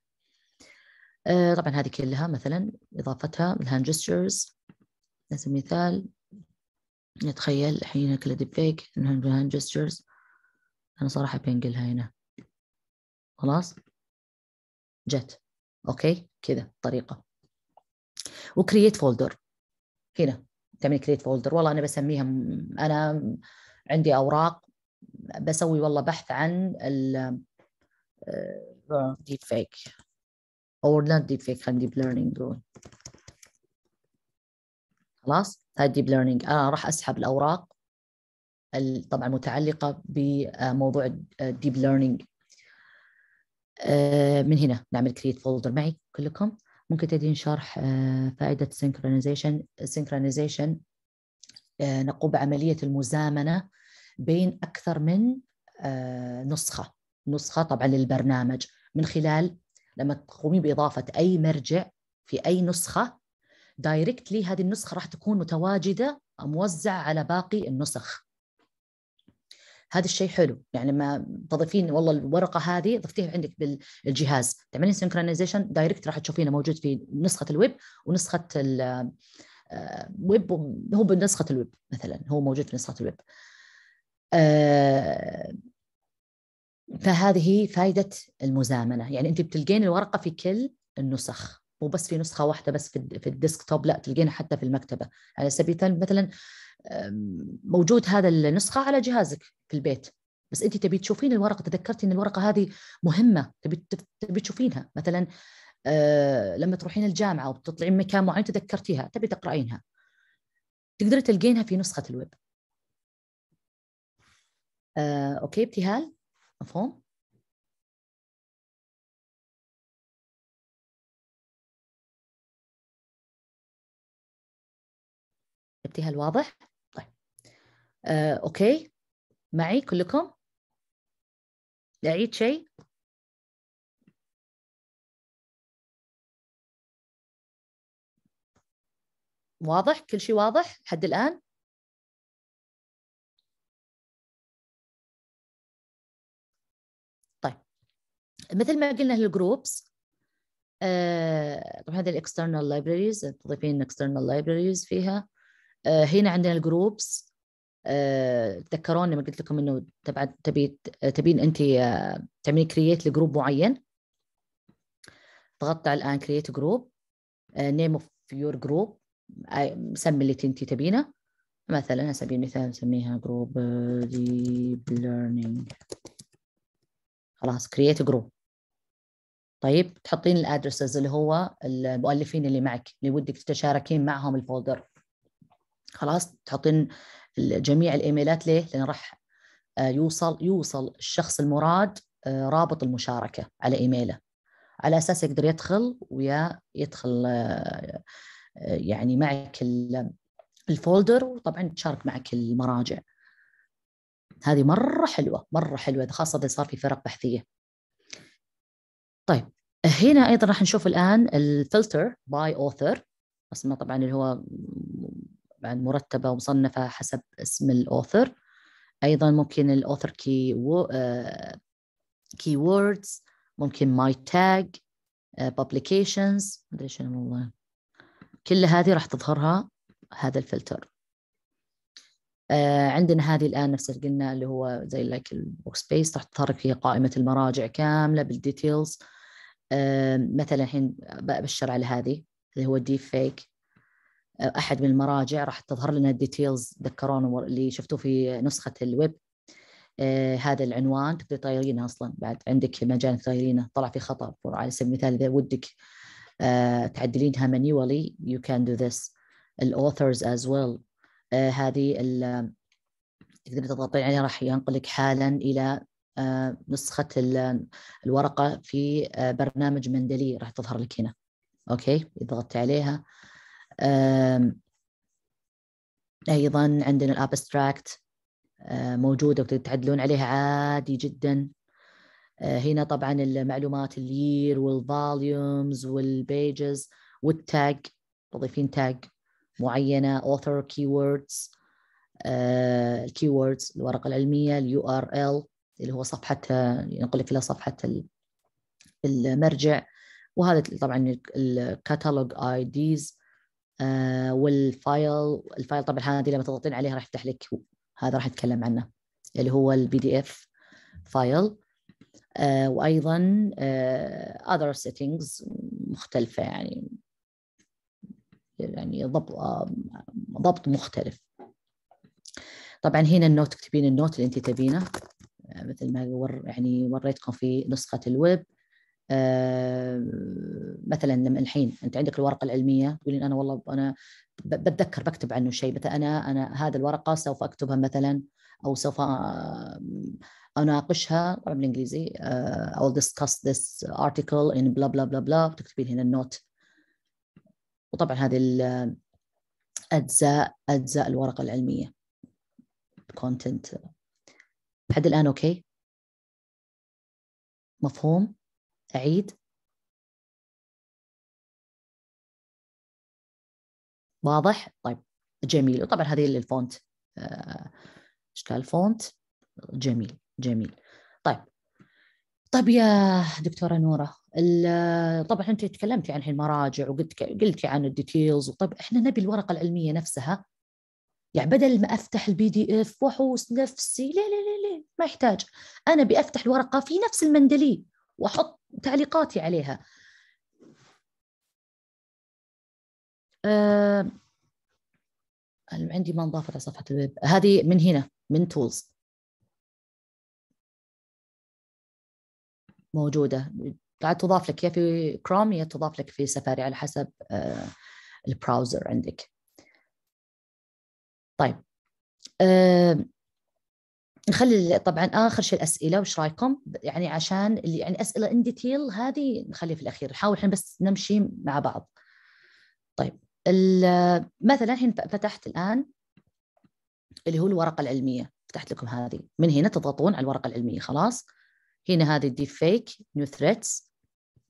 طبعا هذه كلها مثلا اضافتها الهاند جسترز مثال نتخيل الحين كل دبيك هاند جيسترز أنا صراحة بنقلها هنا خلاص جت أوكي كذا طريقة وكرييت فولدر هنا تعمل كرييت فولدر والله أنا بسميها أنا عندي أوراق بسوي والله بحث عن ال ديب فيك أو not ديب فيك خلينا ديب ليرنينج خلاص هاي الديب ليرنينج انا راح اسحب الاوراق طبعا متعلقه بموضوع الديب آه، ليرنينج من هنا نعمل كريت فولدر معي كلكم ممكن تدين شرح آه، فائده سينكرونايزيشن آه، سينكرونايزيشن نقوم بعمليه المزامنه بين اكثر من نسخه نسخه طبعا للبرنامج من خلال لما تقومين باضافه اي مرجع في اي نسخه دايركتلي هذه النسخه راح تكون متواجده موزعه على باقي النسخ هذا الشيء حلو يعني لما تضيفين والله الورقه هذه ضفتيها عندك بالجهاز تعملين سينكرونيزيشن دايركت راح تشوفينه موجود في نسخه الويب ونسخه الويب آه، هو بنسخه الويب مثلا هو موجود في نسخه الويب آه، فهذه فائده المزامنه يعني انت بتلقين الورقه في كل النسخ مو بس في نسخه واحده بس في في الديسك توب لا تلقينها حتى في المكتبه على سبيل المثال مثلا موجود هذا النسخه على جهازك في البيت بس انت تبي تشوفين الورقه تذكرتي ان الورقه هذه مهمه تبي تبي تشوفينها مثلا آه، لما تروحين الجامعه وتطلعين مكان معين تذكرتيها تبي تقرأينها تقدري تلقينها في نسخه الويب آه، اوكي ابتهال مفهوم شفتي الواضح؟ طيب آه، اوكي معي كلكم؟ اعيد شيء؟ واضح؟ كل شيء واضح لحد الآن؟ طيب مثل ما قلنا للجروبس آه، طبعا هذه الاكسترنال لايبراريز تضيفين اكسترنال لايبراريز فيها آه، هنا عندنا الجروبس آه، تذكرون لما قلت لكم انه تبع تبي آه، تبين انت تعملين كرييت لجروب معين ضغطت على الان كرييت جروب نيم اوف يور جروب سمي اللي انت تبينه مثلا على سبيل المثال نسميها جروب ديب ليرنينج خلاص كرييت جروب طيب تحطين الادرسز اللي هو المؤلفين اللي معك اللي ودك تتشاركين معهم الفولدر خلاص تحطين جميع الايميلات ليه؟ لان راح آه، يوصل يوصل الشخص المراد آه، رابط المشاركه على ايميله على اساس يقدر يدخل ويا يدخل آه، يعني معك الفولدر وطبعا تشارك معك المراجع هذه مره حلوه مره حلوه خاصه اذا صار في فرق بحثيه طيب هنا ايضا راح نشوف الان الفلتر باي اوثر اسمه طبعا اللي هو مرتبة ومصنفة حسب اسم الأوثر أيضا ممكن الأوثر كي و... كي ووردز ممكن ماي آه، تاج publications مدري شنو والله كل هذه راح تظهرها هذا الفلتر آه عندنا هذه الآن نفس اللي قلنا اللي هو زي لايك البوكس سبيس راح تظهر فيها قائمة المراجع كاملة بالديتيلز آه مثلا الحين بأبشر على هذه اللي هو ديب فيك احد من المراجع راح تظهر لنا الديتيلز تذكرون اللي شفتوه في نسخه الويب آه، هذا العنوان تقدر تغيرينه اصلا بعد عندك مجال تغيرينه طلع في خطا على سبيل المثال اذا ودك آه، تعدلينها manually يو كان دو ذس الاوثرز از ويل هذه تقدر تضغطين عليه راح ينقلك حالا الى آه، نسخه الورقه في برنامج مندلي راح تظهر لك هنا اوكي اذا ضغطت عليها ايضا عندنا الابستراكت آه، موجوده وتعدلون عليها عادي جدا آه، هنا طبعا المعلومات اليير والفوليومز والبيجز والتاج تضيفين تاج معينه author keywords الكيوردز آه، الورقه العلميه اليو ار ال اللي هو صفحه ينقل لك الى صفحه المرجع وهذا طبعا الكتالوج اي ديز آه، والفايل الفايل طبعا هذه لما تضغطين عليها راح يفتح لك هذا راح اتكلم عنه اللي هو البي دي اف فايل وايضا اذر آه، سيتنجز مختلفه يعني يعني ضبط آه، ضبط مختلف طبعا هنا النوت تكتبين النوت اللي انت تبينه مثل ما ور يعني وريتكم في نسخه الويب مثلا لما الحين انت عندك الورقه العلميه تقولين انا والله انا بتذكر بكتب عنه شيء مثلا انا انا هذه الورقه سوف اكتبها مثلا او سوف اناقشها طبعا بالانجليزي will آه، discuss this article in بلا بلا بلا بلا تكتبين هنا النوت وطبعا هذه اجزاء اجزاء الورقه العلميه كونتنت لحد الان اوكي مفهوم أعيد واضح طيب جميل وطبعا هذه الفونت اشكال آه، فونت جميل جميل طيب طيب يا دكتوره نوره طبعا انت تكلمتي عن المراجع وقلت قلتي عن الديتيلز وطب احنا نبي الورقه العلميه نفسها يعني بدل ما افتح البي دي اف واحوس نفسي لا لا لا لا ما يحتاج انا بفتح الورقه في نفس المندلي واحط تعليقاتي عليها أه عندي ما نضاف على صفحه الويب هذه من هنا من تولز موجوده قاعد تضاف لك يا في كروم يا تضاف لك في سفاري على حسب البراوزر عندك طيب أه نخلي طبعا اخر شيء الاسئله وش رايكم يعني عشان اللي يعني اسئله ان ديتيل هذه نخليها في الاخير نحاول الحين بس نمشي مع بعض طيب مثلا الحين فتحت الان اللي هو الورقه العلميه فتحت لكم هذه من هنا تضغطون على الورقه العلميه خلاص هنا هذه الديب فيك نيو ثريتس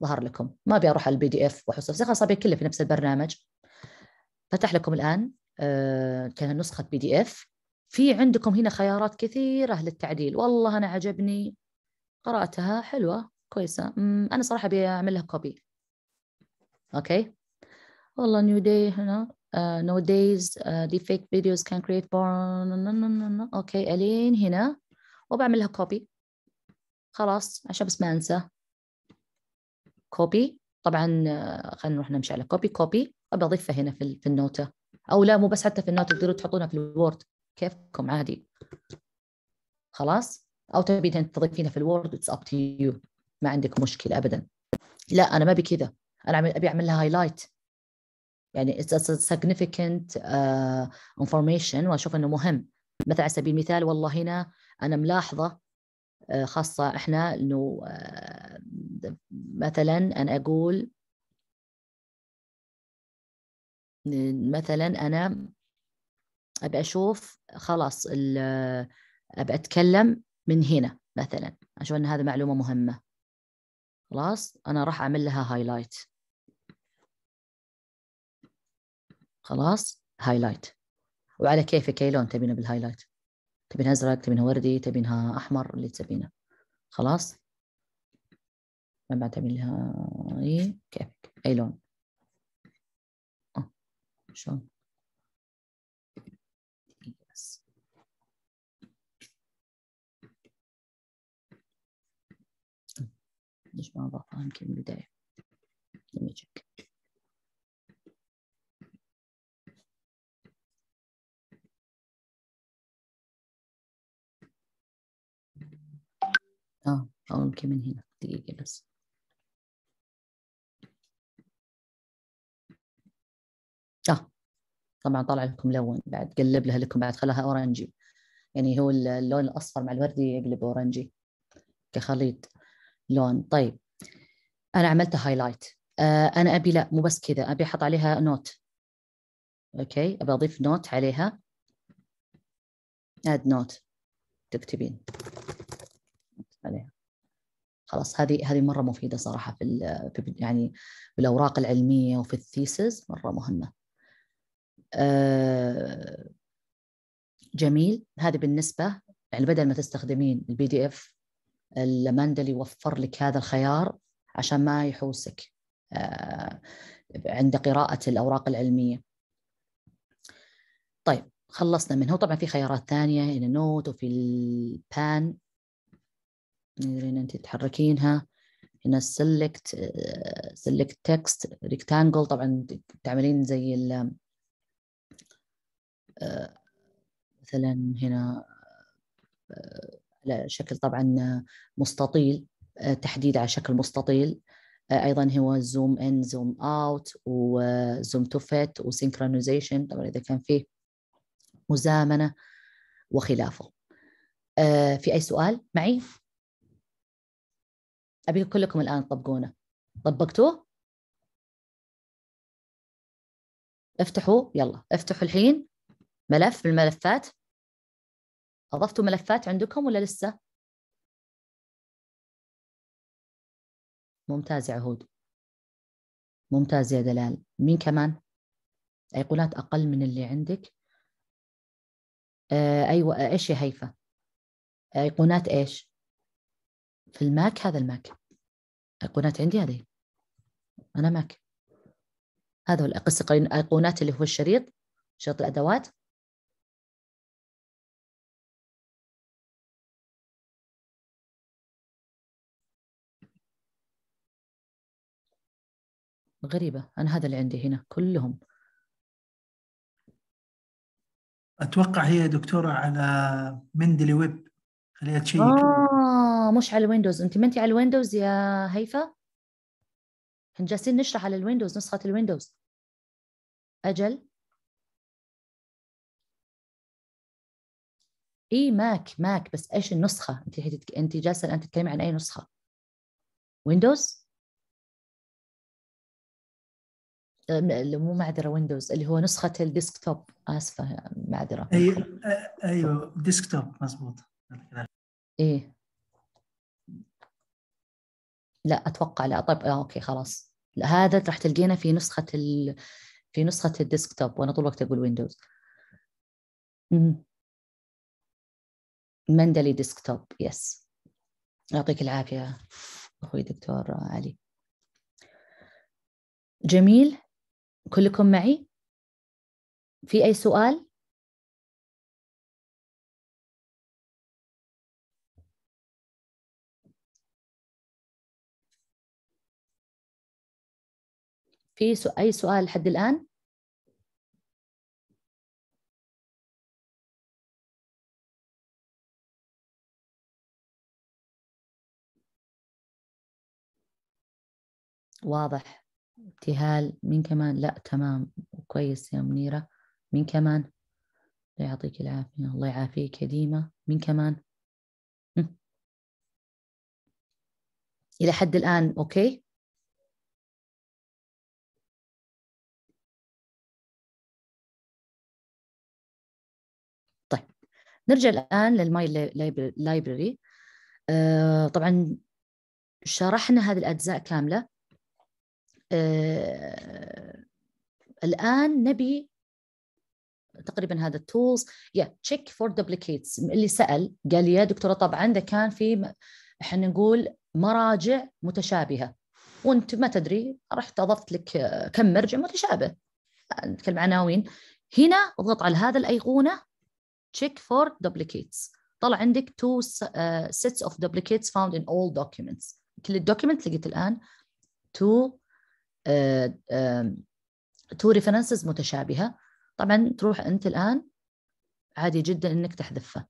ظهر لكم ما ابي اروح على البي دي اف واحصل خلاص ابي كله في نفس البرنامج فتح لكم الان آه، كان نسخه بي دي اف في عندكم هنا خيارات كثيرة للتعديل والله أنا عجبني قرأتها حلوة كويسة أنا صراحة بيعملها كوبي أوكي والله نيو داي هنا نو دايز دي فيك فيديوز كان كريت بورن أوكي ألين هنا وبعملها كوبي خلاص عشان بس ما أنسى كوبي طبعا آه، خلينا نروح نمشي على كوبي كوبي أبي أضيفها هنا في النوتة أو لا مو بس حتى في النوتة تقدروا تحطونها في الوورد كيفكم عادي خلاص او تبي تضيفينها في الوورد اتس اب تو يو ما عندك مشكله ابدا لا انا ما ابي كذا انا ابي اعمل لها هايلايت يعني it's a significant uh, information واشوف انه مهم مثلا على سبيل المثال والله هنا انا ملاحظه uh, خاصه احنا انه uh, مثلا انا اقول مثلا انا ابى اشوف خلاص ابى اتكلم من هنا مثلا عشان هذه معلومه مهمه خلاص انا راح اعمل لها هايلايت خلاص هايلايت وعلى كيفك اي لون تبينه بالهايلايت تبين ازرق تبينها وردي تبينها احمر اللي تبينه خلاص بعد تبين لها اي كيفك اي لون أه، شلون ما بعضها يمكن داير نجيك اه او يمكن من هنا دقيقة بس اه طبعا طلع لكم لون بعد قلب لها لكم بعد خلاها اورنجي يعني هو اللون الاصفر مع الوردي يقلب اورنجي كخليط لون طيب انا عملت هايلايت آه، انا ابي لا مو بس كذا ابي احط عليها نوت اوكي ابي اضيف نوت عليها اد نوت تكتبين عليها خلاص هذه هذه مره مفيده صراحه في يعني بالاوراق العلميه وفي الثيسز مره مهمه أه جميل هذه بالنسبه يعني بدل ما تستخدمين البي دي اف المندل يوفر لك هذا الخيار عشان ما يحوسك آه، عند قراءة الأوراق العلمية طيب خلصنا منه طبعا في خيارات ثانية هنا نوت وفي البان نقدر أنت تحركينها هنا select آه، select text rectangle طبعا تعملين زي ال آه، مثلا هنا على شكل طبعا مستطيل آه، تحديد على شكل مستطيل آه، ايضا هو زوم ان زوم اوت وزوم تو فيت وسينكرونيزيشن طبعا اذا كان فيه مزامنه وخلافه آه، في اي سؤال معي ابيكم كلكم الان تطبقونه طبقتوه افتحوا يلا افتحوا الحين ملف من الملفات اضفتوا ملفات عندكم ولا لسه ممتاز يا عهود ممتاز يا دلال مين كمان ايقونات اقل من اللي عندك آه، ايوه آه، ايش يا هيفا ايقونات ايش في الماك هذا الماك ايقونات عندي هذه انا ماك هذا هو ايقونات اللي هو الشريط شريط الادوات غريبة أنا هذا اللي عندي هنا كلهم أتوقع هي دكتورة على مندلي ويب خليها تشيك آه مش على الويندوز أنت ما أنت على الويندوز يا هيفا احنا جالسين نشرح على الويندوز نسخة الويندوز أجل اي ماك ماك بس ايش النسخه انت انت جالسه الان تتكلمي عن اي نسخه ويندوز مو معذره ويندوز اللي هو نسخه الديسك توب اسفه معذره ايوه ايوه ديسك توب مضبوط ايه لا اتوقع لا طيب آه اوكي خلاص لا هذا راح تلقينا في نسخه ال... في نسخه الديسك توب وانا طول الوقت اقول ويندوز مندلي ديسك توب يس يعطيك العافيه اخوي دكتور علي جميل كلكم معي؟ في أي سؤال؟ في سو... أي سؤال لحد الآن؟ واضح ابتهال مين كمان لا تمام كويس يا منيرة مين كمان الله يعطيك العافية الله يعافيك يا ديما مين كمان إلى حد الآن أوكي طيب نرجع الآن للماي لايبرري آه، طبعا شرحنا هذه الأجزاء كاملة آه، الان نبي تقريبا هذا التولز يا تشيك فور دوبليكيتس اللي سال قال يا دكتوره طبعا ده كان في احنا نقول مراجع متشابهه وانت ما تدري رحت اضفت لك آه، كم مرجع متشابه نتكلم عناوين هنا اضغط على هذا الايقونه تشيك فور دوبليكيتس طلع عندك تو سيتس اوف دوبليكيتس فاوند ان اول دوكيومنتس كل الدوكيمنت لقيت الان تو تو آه، ريفرنسز متشابهه طبعا تروح انت الان عادي جدا انك تحذفها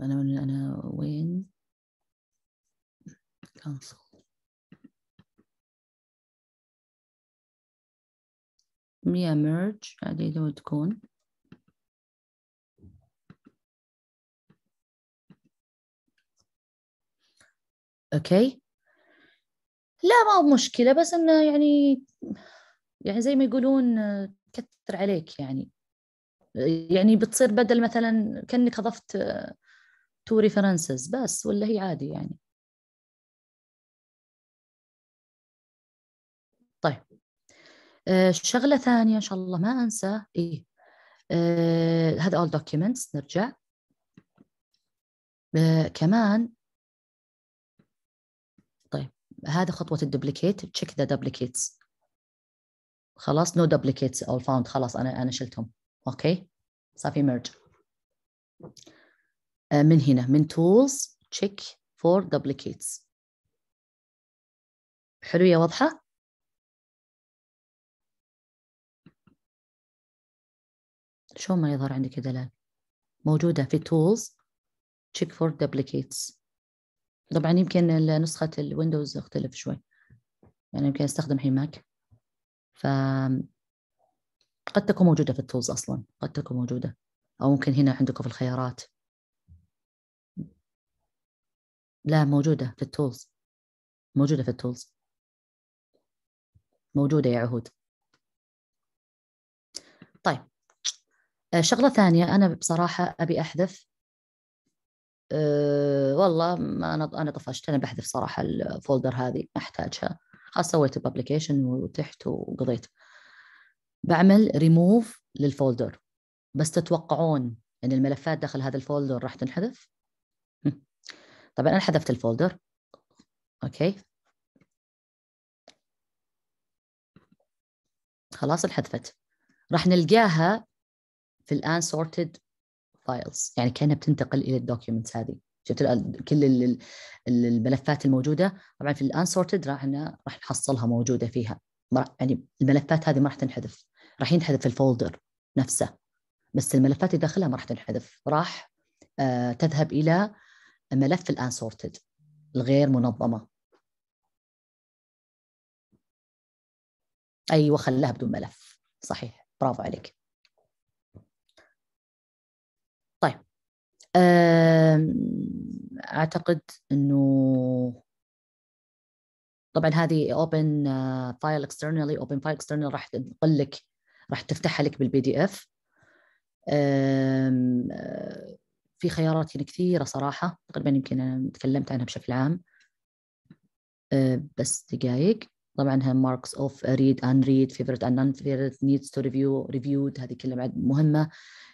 انا انا وين كانسل ميا ميرج عادي لو تكون اوكي لا ما هو مشكله بس انه يعني يعني زي ما يقولون كثر عليك يعني يعني بتصير بدل مثلا كانك اضفت تو ريفرنسز بس ولا هي عادي يعني طيب آه، شغله ثانيه ان شاء الله ما انسى ايه آه، هذا اول دوكيومنتس نرجع آه، كمان هذا خطوه الدوبليكيت تشيك ذا دوبليكيتس خلاص نو دوبليكيتس او فاوند خلاص انا انا شلتهم اوكي صار في ميرج آه، من هنا من tools check for duplicates حلو يا واضحه شو ما يظهر عندك يا دلال موجوده في tools check for duplicates طبعا يمكن نسخة الويندوز اختلف شوي يعني يمكن استخدم الحين ماك ف قد تكون موجودة في التولز أصلا قد تكون موجودة أو ممكن هنا عندكم في الخيارات لا موجودة في التولز موجودة في التولز موجودة يا عهود طيب شغلة ثانية أنا بصراحة أبي أحذف آه، والله ما انا انا طفشت انا بحذف صراحه الفولدر هذه ما احتاجها خلاص سويت بابليكيشن وتحت وقضيت بعمل ريموف للفولدر بس تتوقعون ان الملفات داخل هذا الفولدر راح تنحذف طبعا انا حذفت الفولدر اوكي خلاص انحذفت راح نلقاها في الان سورتد فايلز يعني كانها بتنتقل الى الدوكيومنتس هذه شفت كل الملفات الموجوده طبعا في الانسورتد راح راح نحصلها موجوده فيها يعني الملفات هذه ما راح تنحذف راح ينحذف الفولدر نفسه بس الملفات اللي داخلها ما راح تنحذف راح آه، تذهب الى ملف الانسورتد الغير منظمه ايوه خلاها بدون ملف صحيح برافو عليك اعتقد انه طبعا هذه اوبن فايل اكسترنالي اوبن فايل اكسترنال راح تنقل لك راح تفتحها لك بالبي دي اف آه، في خيارات هنا يعني كثيره صراحه تقريبا يمكن انا تكلمت عنها بشكل عام أه، بس دقائق طبعا هم ماركس اوف ريد ان ريد فيفرت ان نون فيفرت نيدز تو ريفيو ريفيود هذه كلها مهمه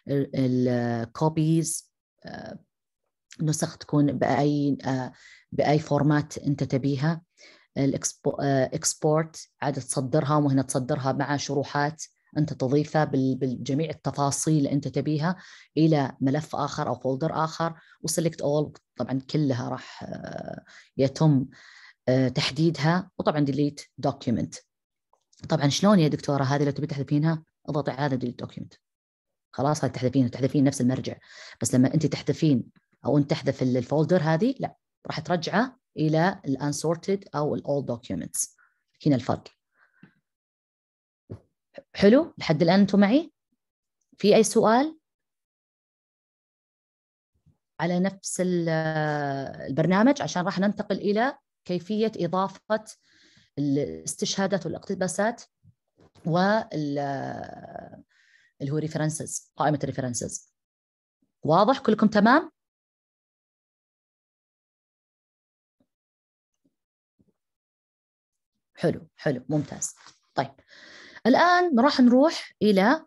الكوبيز آه، نسخ تكون باي آه، باي فورمات انت تبيها الاكسبورت آه، عاد تصدرها وهنا تصدرها مع شروحات انت تضيفها بجميع التفاصيل اللي انت تبيها الى ملف اخر او فولدر اخر وسلكت اول طبعا كلها راح يتم تحديدها وطبعا ديليت دوكيومنت طبعا شلون يا دكتوره هذه لو تبي تحذفينها اضغطي على هذا ديليت دوكيومنت خلاص هاي تحذفين وتحذفين نفس المرجع بس لما انت تحذفين او انت تحذف الفولدر هذه لا راح ترجعه الى الانسورتد او الاول دوكيومنتس هنا الفرق حلو لحد الان انتم معي في اي سؤال على نفس البرنامج عشان راح ننتقل الى كيفيه اضافه الاستشهادات والاقتباسات وال اللي هو ريفرنسز قائمه الريفرنسز واضح كلكم تمام حلو حلو ممتاز طيب الان راح نروح الى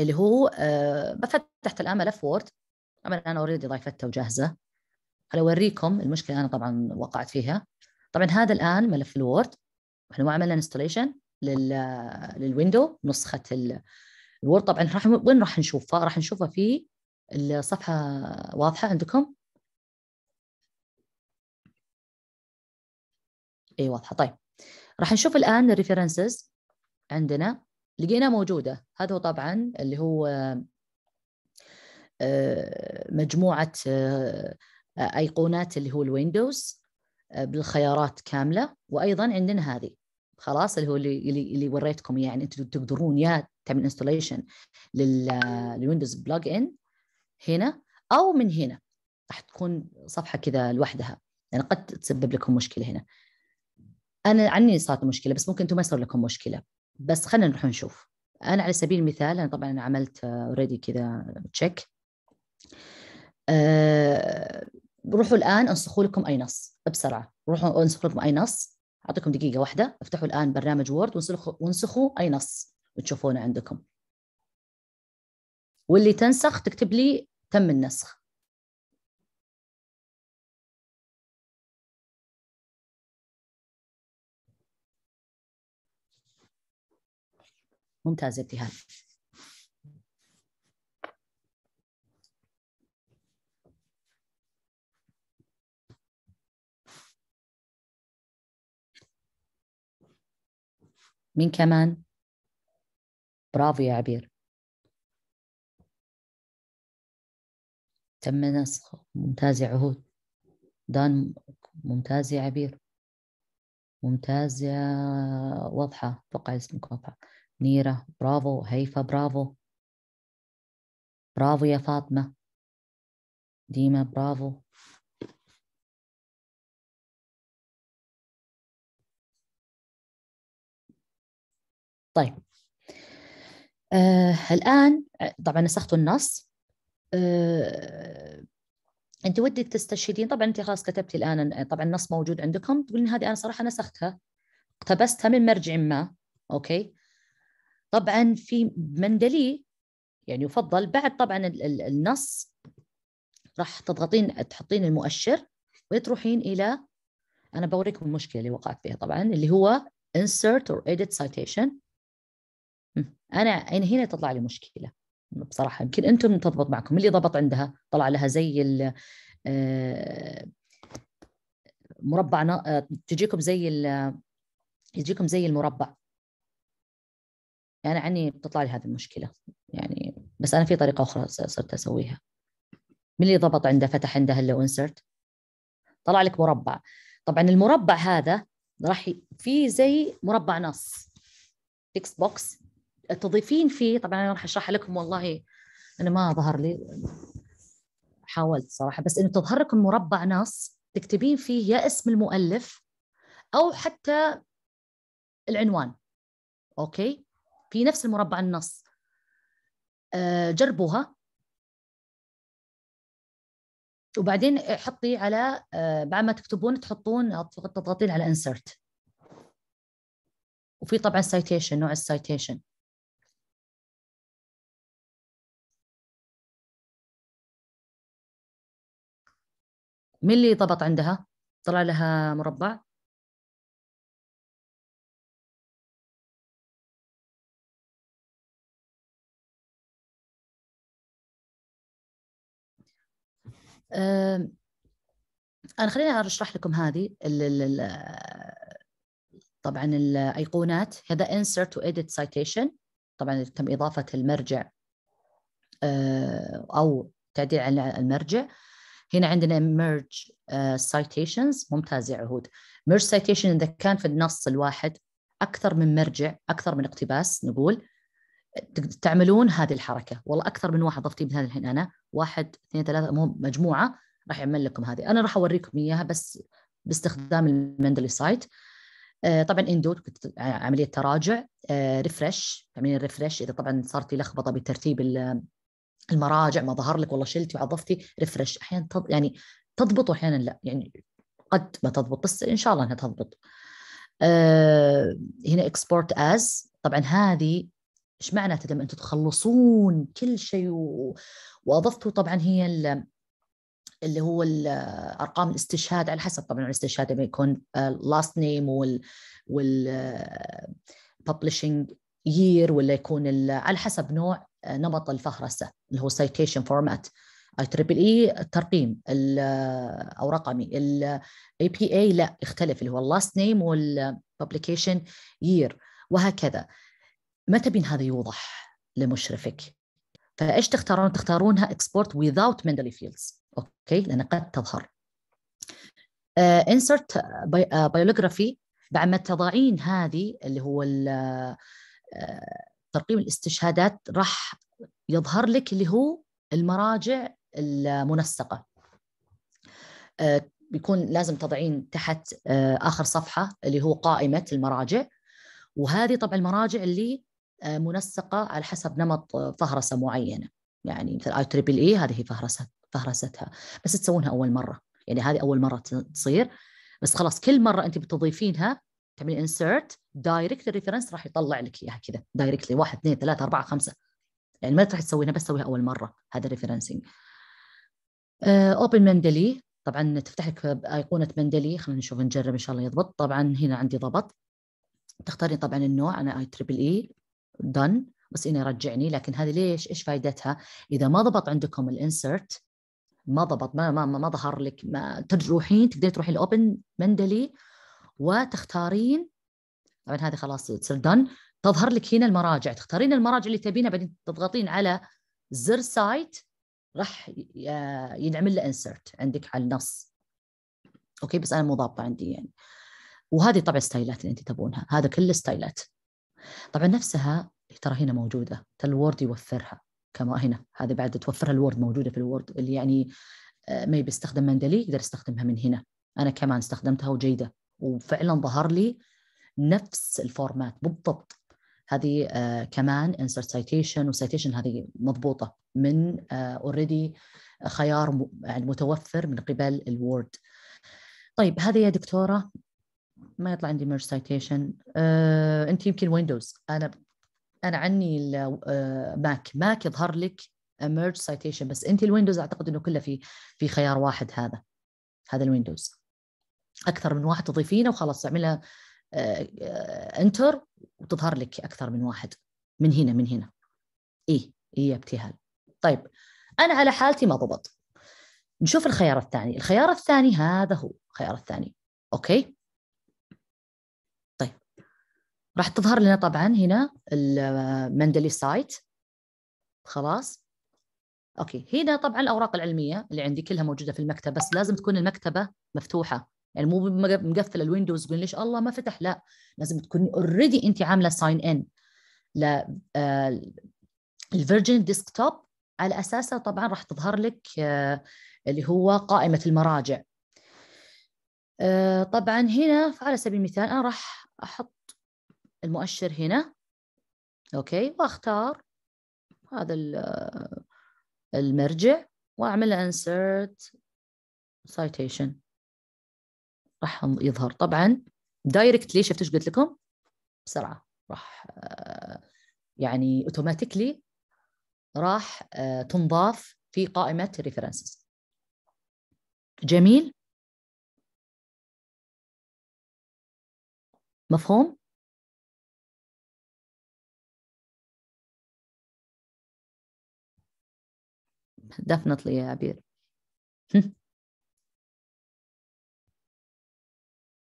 اللي هو آه بفتحت الان ملف وورد طبعا انا اوريدي ضايفته وجاهزه انا اوريكم المشكله انا طبعا وقعت فيها طبعا هذا الان ملف الوورد احنا ما عملنا انستليشن لل للويندو نسخه الوورد طبعا راح وين راح نشوفها؟ راح نشوفها في الصفحه واضحه عندكم؟ اي واضحه طيب راح نشوف الان الريفرنسز عندنا لقيناها موجوده هذا هو طبعا اللي هو آه، مجموعه آه، ايقونات اللي هو الويندوز آه، بالخيارات كامله وايضا عندنا هذه خلاص اللي هو اللي اللي وريتكم يعني انتم تقدرون يا تعمل انستليشن للويندوز بلوج ان هنا او من هنا راح تكون صفحه كذا لوحدها يعني قد تسبب لكم مشكله هنا انا عني صارت مشكله بس ممكن انتم ما يصير لكم مشكله بس خلينا نروح نشوف انا على سبيل المثال انا طبعا عملت اوريدي كذا تشيك أه روحوا الان انسخوا لكم اي نص بسرعه روحوا انسخوا لكم اي نص أعطيكم دقيقة واحدة افتحوا الآن برنامج وورد وانسخوا, وانسخوا أي نص تشوفونه عندكم واللي تنسخ تكتب لي تم النسخ ممتاز ابتهال مين كمان؟ برافو يا عبير تم نسخ ممتاز يا عهود دان ممتاز يا عبير ممتاز يا واضحة أتوقع اسمك واضحة نيرة برافو هيفا برافو برافو يا فاطمة ديما برافو طيب آه الآن طبعا نسخت النص آه انت ودك تستشهدين طبعا انت خلاص كتبتي الان طبعا النص موجود عندكم تقولين هذه انا صراحه نسختها اقتبستها من مرجع ما اوكي طبعا في مندلي يعني يفضل بعد طبعا النص راح تضغطين تحطين المؤشر وتروحين الى انا بوريكم المشكله اللي وقعت فيها طبعا اللي هو insert or edit citation انا هنا هنا تطلع لي مشكله بصراحه يمكن انتم تضبط معكم اللي ضبط عندها طلع لها زي آه، مربع آه، تجيكم زي يجيكم زي المربع يعني عني بتطلع لي هذه المشكله يعني بس انا في طريقه اخرى صرت اسويها من اللي ضبط عنده فتح عنده هلا انسرت طلع لك مربع طبعا المربع هذا راح في زي مربع نص تكست بوكس تضيفين فيه طبعا انا راح اشرح لكم والله انا ما ظهر لي حاولت صراحه بس انه تظهر لكم مربع نص تكتبين فيه يا اسم المؤلف او حتى العنوان اوكي في نفس المربع النص آه، جربوها وبعدين حطي على آه، بعد ما تكتبون تحطون تضغطين على insert وفي طبعا citation نوع السايتيشن مين اللي ضبط عندها؟ طلع لها مربع انا خليني اشرح لكم هذه ال ال طبعا الايقونات هذا insert to edit citation طبعا تم اضافه المرجع او تعديل على المرجع هنا عندنا merge uh, citations ممتاز يا عهود merge citation إذا كان في النص الواحد أكثر من مرجع أكثر من اقتباس نقول تعملون هذه الحركة والله أكثر من واحد ضفتيه مثلا الحين أنا واحد اثنين ثلاثة مو مجموعة راح يعمل لكم هذه أنا راح أوريكم إياها بس باستخدام المندلي سايت uh, طبعا اندوت عمليه تراجع ريفرش عمليه ريفرش اذا طبعا صار في لخبطه بترتيب المراجع ما ظهر لك والله شلتي وعضفتي ريفرش احيانا تض... يعني تضبط واحيانا لا يعني قد ما تضبط بس ان شاء الله انها تضبط آه هنا اكسبورت از طبعا هذه ايش معنى لما انتم تخلصون كل شيء و... واضفتوا طبعا هي ال... اللي هو ارقام الاستشهاد على حسب طبعا الاستشهاد لما يكون لاست آه، نيم وال وال ببلشنج يير ولا يكون على حسب نوع آه، نمط الفهرسه اللي هو citation فورمات اي تريبل اي الترقيم او رقمي الاي بي اي آه، لا يختلف اللي هو اللاست نيم والبابليكيشن يير وهكذا ما تبين هذا يوضح لمشرفك فايش تختارون تختارونها اكسبورت without مندلي فيلدز اوكي لان قد تظهر انسرت آه، بايولوجرافي بعد ما تضعين هذه اللي هو ترقيم الاستشهادات راح يظهر لك اللي هو المراجع المنسقة آه، بيكون لازم تضعين تحت آه، آخر صفحة اللي هو قائمة المراجع وهذه طبعا المراجع اللي آه، منسقة على حسب نمط فهرسة معينة يعني مثل اي تريبل اي هذه فهرسة فهرستها بس تسوونها أول مرة يعني هذه أول مرة تصير بس خلاص كل مرة أنت بتضيفينها تعملين انسرت دايركت الريفرنس راح يطلع لك اياها كذا دايركتلي 1 2 3 4 5 يعني ما راح تسوينها بس تسويها اول مره هذا الريفرنسنج اوبن مندلي طبعا تفتح لك ايقونه مندلي خلينا نشوف نجرب ان شاء الله يضبط طبعا هنا عندي ضبط تختارين طبعا النوع انا اي تريبل اي دن بس انه يرجعني لكن هذه ليش ايش فائدتها اذا ما ضبط عندكم الانسرت ما ضبط ما ما ما, ما ظهر لك ما تروحين تقدرين تروحين الاوبن مندلي وتختارين طبعا هذه خلاص دن تظهر لك هنا المراجع تختارين المراجع اللي تبينها بعدين تضغطين على زر سايت راح ينعمل له انسرت عندك على النص اوكي بس انا مو ضابطه عندي يعني وهذه طبعا ستايلات اللي انت تبونها هذا كله ستايلات طبعا نفسها ترى هنا موجوده ترى الوورد يوفرها كما هنا هذه بعد توفرها الوورد موجوده في الوورد اللي يعني آه، ما يبي يستخدم مندلي يقدر يستخدمها من هنا انا كمان استخدمتها وجيده وفعلا ظهر لي نفس الفورمات بالضبط هذه آه كمان انسرت سيتيشن وسايتيشن هذه مضبوطه من اوريدي آه خيار يعني متوفر من قبل الوورد طيب هذه يا دكتوره ما يطلع عندي ميرج سايتيشن آه، انت يمكن ويندوز انا انا عني ماك ماك آه، يظهر لك ميرج سايتيشن بس انت الويندوز اعتقد انه كله في في خيار واحد هذا هذا الويندوز اكثر من واحد تضيفينه وخلاص تعملها انتر آه، آه، وتظهر لك اكثر من واحد من هنا من هنا اي اي ابتهال طيب انا على حالتي ما ضبط نشوف الخيار الثاني الخيار الثاني هذا هو الخيار الثاني اوكي طيب راح تظهر لنا طبعا هنا المندلي سايت خلاص اوكي هنا طبعا الاوراق العلميه اللي عندي كلها موجوده في المكتبه بس لازم تكون المكتبه مفتوحه يعني مو مقفل الويندوز تقول ليش الله ما فتح لا لازم تكوني اوريدي انت عامله ساين ان ل آه، الفيرجن ديسكتوب على اساسها طبعا راح تظهر لك آه، اللي هو قائمه المراجع آه، طبعا هنا على سبيل المثال انا راح احط المؤشر هنا اوكي واختار هذا المرجع واعمل انسرت سايتيشن راح يظهر طبعا دايركتلي شفت ايش قلت لكم بسرعه راح آه، يعني اوتوماتيكلي راح آه، تنضاف في قائمه الريفرنسز جميل مفهوم definitely يا عبير <laughs>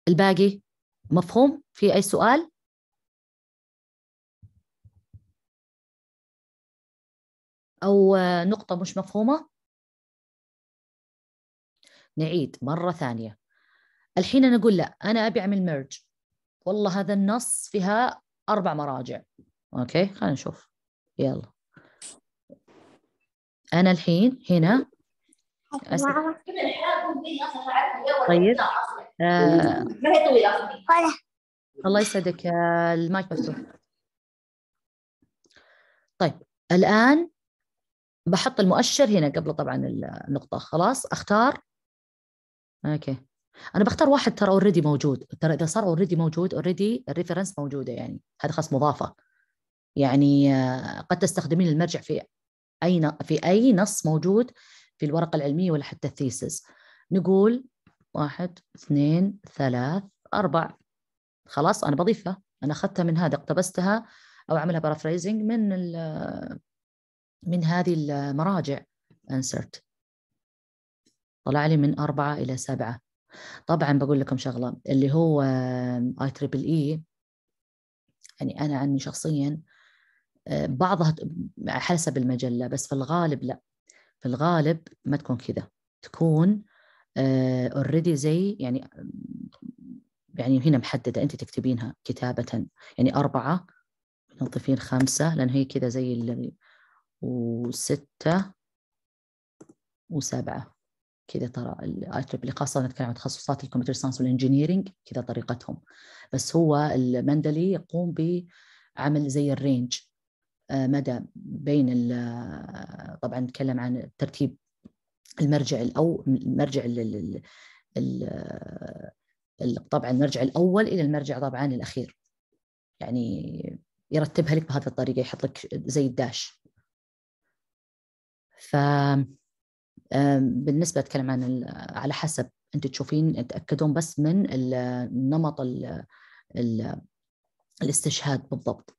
الباقي مفهوم في أي سؤال؟ أو نقطة مش مفهومة؟ نعيد مرة ثانية الحين أنا أقول لا أنا أبي أعمل ميرج والله هذا النص فيها أربع مراجع أوكي خلينا نشوف يلا أنا الحين هنا أسأل. طيب آه. ما هي طويله الله يسعدك المايك مفتوح طيب الان بحط المؤشر هنا قبل طبعا النقطه خلاص اختار اوكي انا بختار واحد ترى اوريدي موجود ترى اذا صار اوريدي موجود اوريدي الريفرنس موجوده يعني هذا خاص مضافه يعني آه، قد تستخدمين المرجع في اي في اي نص موجود في الورقه العلميه ولا حتى الثيسس نقول واحد اثنين ثلاث أربع خلاص أنا بضيفها أنا أخذتها من هذا اقتبستها أو أعملها بارافريزنج من من هذه المراجع انسرت طلع لي من أربعة إلى سبعة طبعا بقول لكم شغلة اللي هو اي تريبل اي يعني أنا عني شخصيا آه، بعضها حسب المجلة بس في الغالب لا في الغالب ما تكون كذا تكون اوريدي آه، زي يعني يعني هنا محدده انت تكتبينها كتابه يعني اربعه نضيفين خمسه لان هي كذا زي اللي وسته وسبعه كذا ترى الاي تريبل e، خاصه نتكلم عن تخصصات الكمبيوتر ساينس والانجينيرنج كذا طريقتهم بس هو المندلي يقوم بعمل زي الرينج آه، مدى بين آه، طبعا نتكلم عن ترتيب المرجع الأول المرجع ال طبعا المرجع الأول إلى المرجع طبعا الأخير يعني يرتبها لك بهذه الطريقة يحط لك زي الداش ف بالنسبة أتكلم عن على حسب أنت تشوفين تأكدون بس من ال... الاستشهاد بالضبط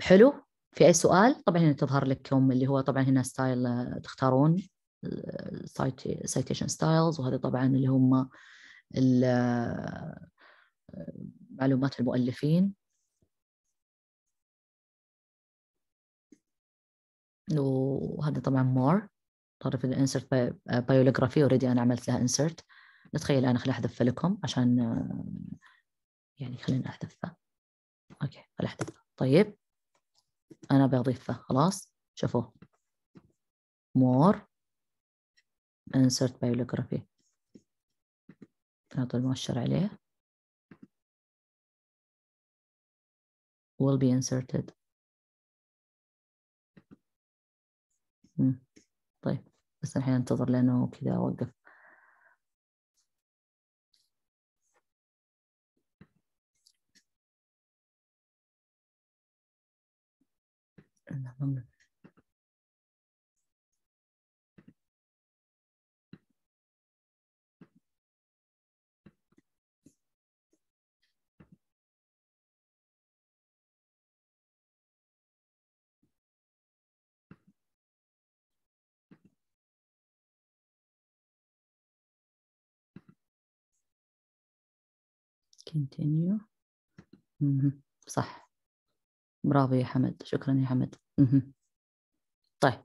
حلو في اي سؤال طبعا هنا تظهر لكم اللي هو طبعا هنا ستايل آه، تختارون سايتيشن ستايلز وهذا طبعا اللي هم آه، معلومات المؤلفين وهذا طبعا مور طرف الانسرت بايولوجرافي اوريدي انا عملت لها انسرت نتخيل انا خليني احذفها لكم عشان آه، يعني خليني احذفها اوكي خليني احذفها طيب أنا بضيفه خلاص شوفوا more insert bibliography نعطي المؤشر عليه will be inserted طيب بس الحين انتظر لأنه كذا وقف and the hunger. continue صح برافو يا حمد شكرا يا حمد طيب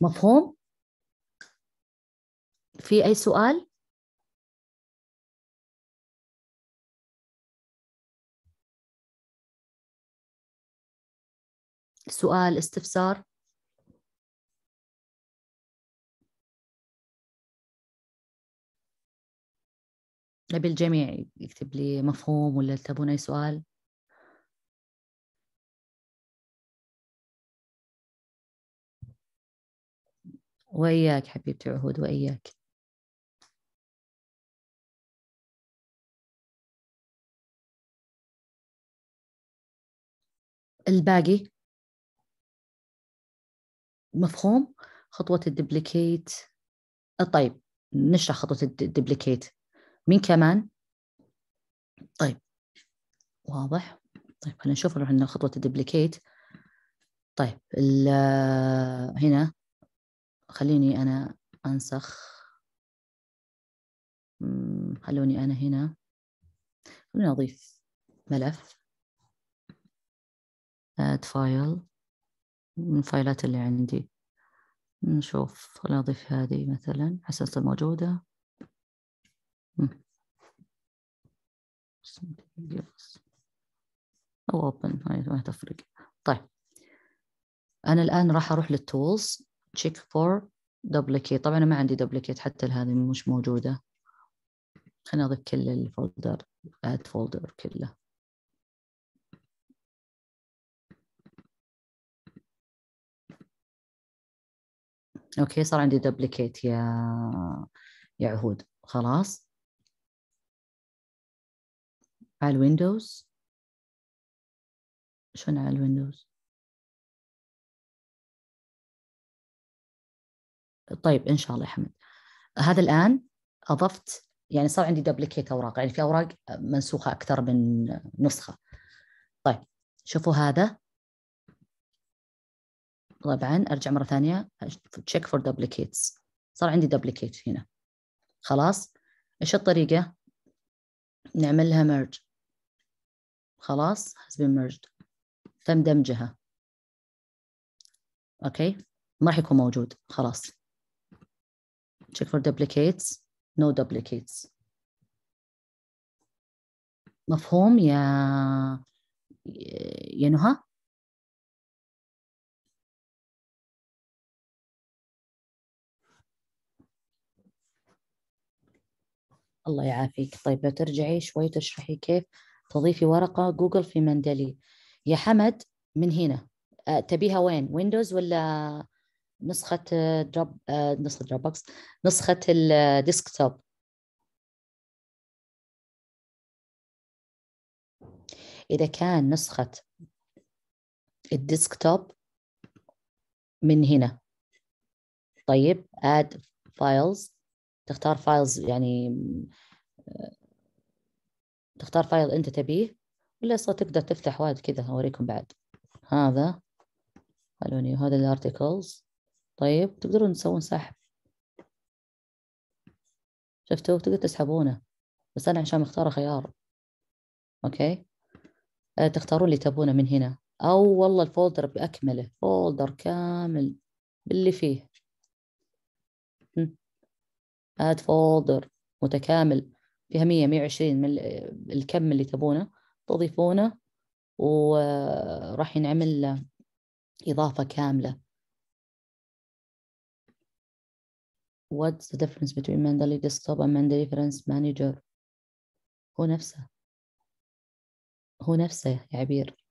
مفهوم في أي سؤال سؤال استفسار أبي الجميع يكتب لي مفهوم ولا تبون أي سؤال وإياك حبيبتي عهود وإياك الباقي مفهوم خطوة الدبليكيت طيب نشرح خطوة الدبليكيت مين كمان طيب واضح طيب خلينا نشوف نروح عندنا خطوة الدبليكيت طيب هنا خليني أنا أنسخ خلوني أنا هنا خلوني أضيف ملف add file من الفايلات اللي عندي نشوف خليني أضيف هذه مثلا حساسة موجودة أو open ما تفرق طيب أنا الآن راح أروح للتولز check for duplicate طبعا أنا ما عندي duplicate حتى هذه مش موجودة خلينا نضيف كل الفولدر add folder كله اوكي صار عندي duplicate يا يا عهود خلاص على الويندوز شلون على الويندوز طيب ان شاء الله يا حمد هذا الان اضفت يعني صار عندي دبليكيت اوراق يعني في اوراق منسوخه اكثر من نسخه طيب شوفوا هذا طبعا ارجع مره ثانيه تشيك فور دبليكيتس صار عندي دبليكيت هنا خلاص ايش الطريقه نعملها ميرج خلاص has been merged تم دمجها اوكي ما راح يكون موجود خلاص check for duplicates no duplicates مفهوم يا يا نهى الله يعافيك طيب لو ترجعي شوي تشرحي كيف تضيفي ورقة جوجل في مندلي يا حمد من هنا تبيها وين ويندوز ولا نسخة دروب آه، نسخة دروب بوكس نسخة الديسكتوب آه، إذا كان نسخة الديسكتوب من هنا طيب add files تختار files يعني آه، تختار فايل أنت تبيه ولا تقدر تفتح وايد كذا أوريكم بعد هذا خلوني وهذا الارتكلز طيب تقدرون تسوون سحب شفتوا تقدر تسحبونه بس أنا عشان مختارة خيار أوكي آه تختارون اللي تبونه من هنا أو والله الفولدر بأكمله فولدر كامل باللي فيه هاد فولدر متكامل فيها مية مية وعشرين من الكم اللي تبونه تضيفونه وراح آه، ينعمل إضافة كاملة What's the difference between Mandalay desktop and Mandalay reference manager هو نفسه هو نفسه يا عبير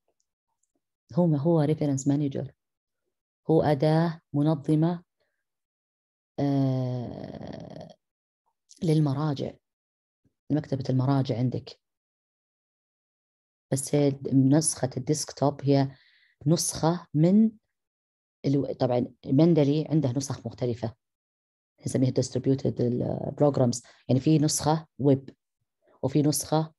هو ما هو reference manager هو أداة منظمة آه، للمراجع لمكتبة المراجع عندك بس نسخة الديسكتوب هي نسخة من طبعا مندلي عنده نسخ مختلفة نسميها ديستريبيوتد بروجرامز يعني في نسخه ويب وفي نسخه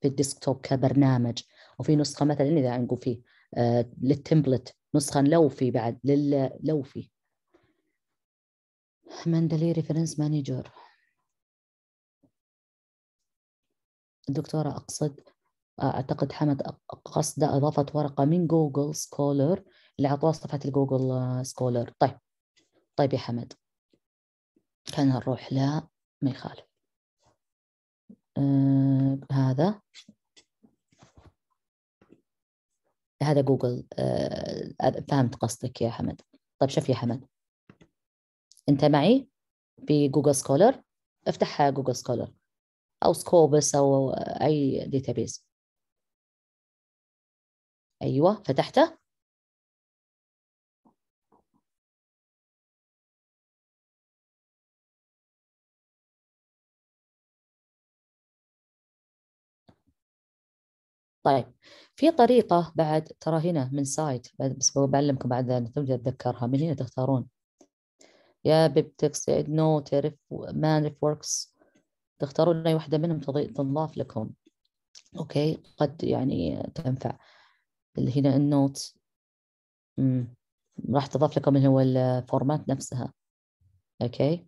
في الديسكتوب كبرنامج وفي نسخه مثلا اذا نقول في آه، للتمبلت نسخه لو في بعد لو في مندلي ريفرنس مانجر الدكتورة أقصد آه، أعتقد حمد قصده أضافت ورقة من جوجل سكولر اللي أعطوها صفحة الجوجل سكولر طيب طيب يا حمد كان نروح لا ما يخالف آه هذا هذا جوجل آه فهمت قصدك يا حمد طيب شوف يا حمد انت معي في جوجل سكولر افتح جوجل سكولر او سكوبس او اي داتابيز ايوه فتحته طيب في طريقة بعد ترى هنا من سايت بس بعلمكم بعد ذلك تبدأ أتذكرها من هنا تختارون يا بيب تكست يا ادنو تعرف مانرف وركس تختارون أي واحدة منهم تنضاف لكم أوكي قد يعني تنفع اللي هنا النوت راح تضاف لكم اللي هو الفورمات نفسها أوكي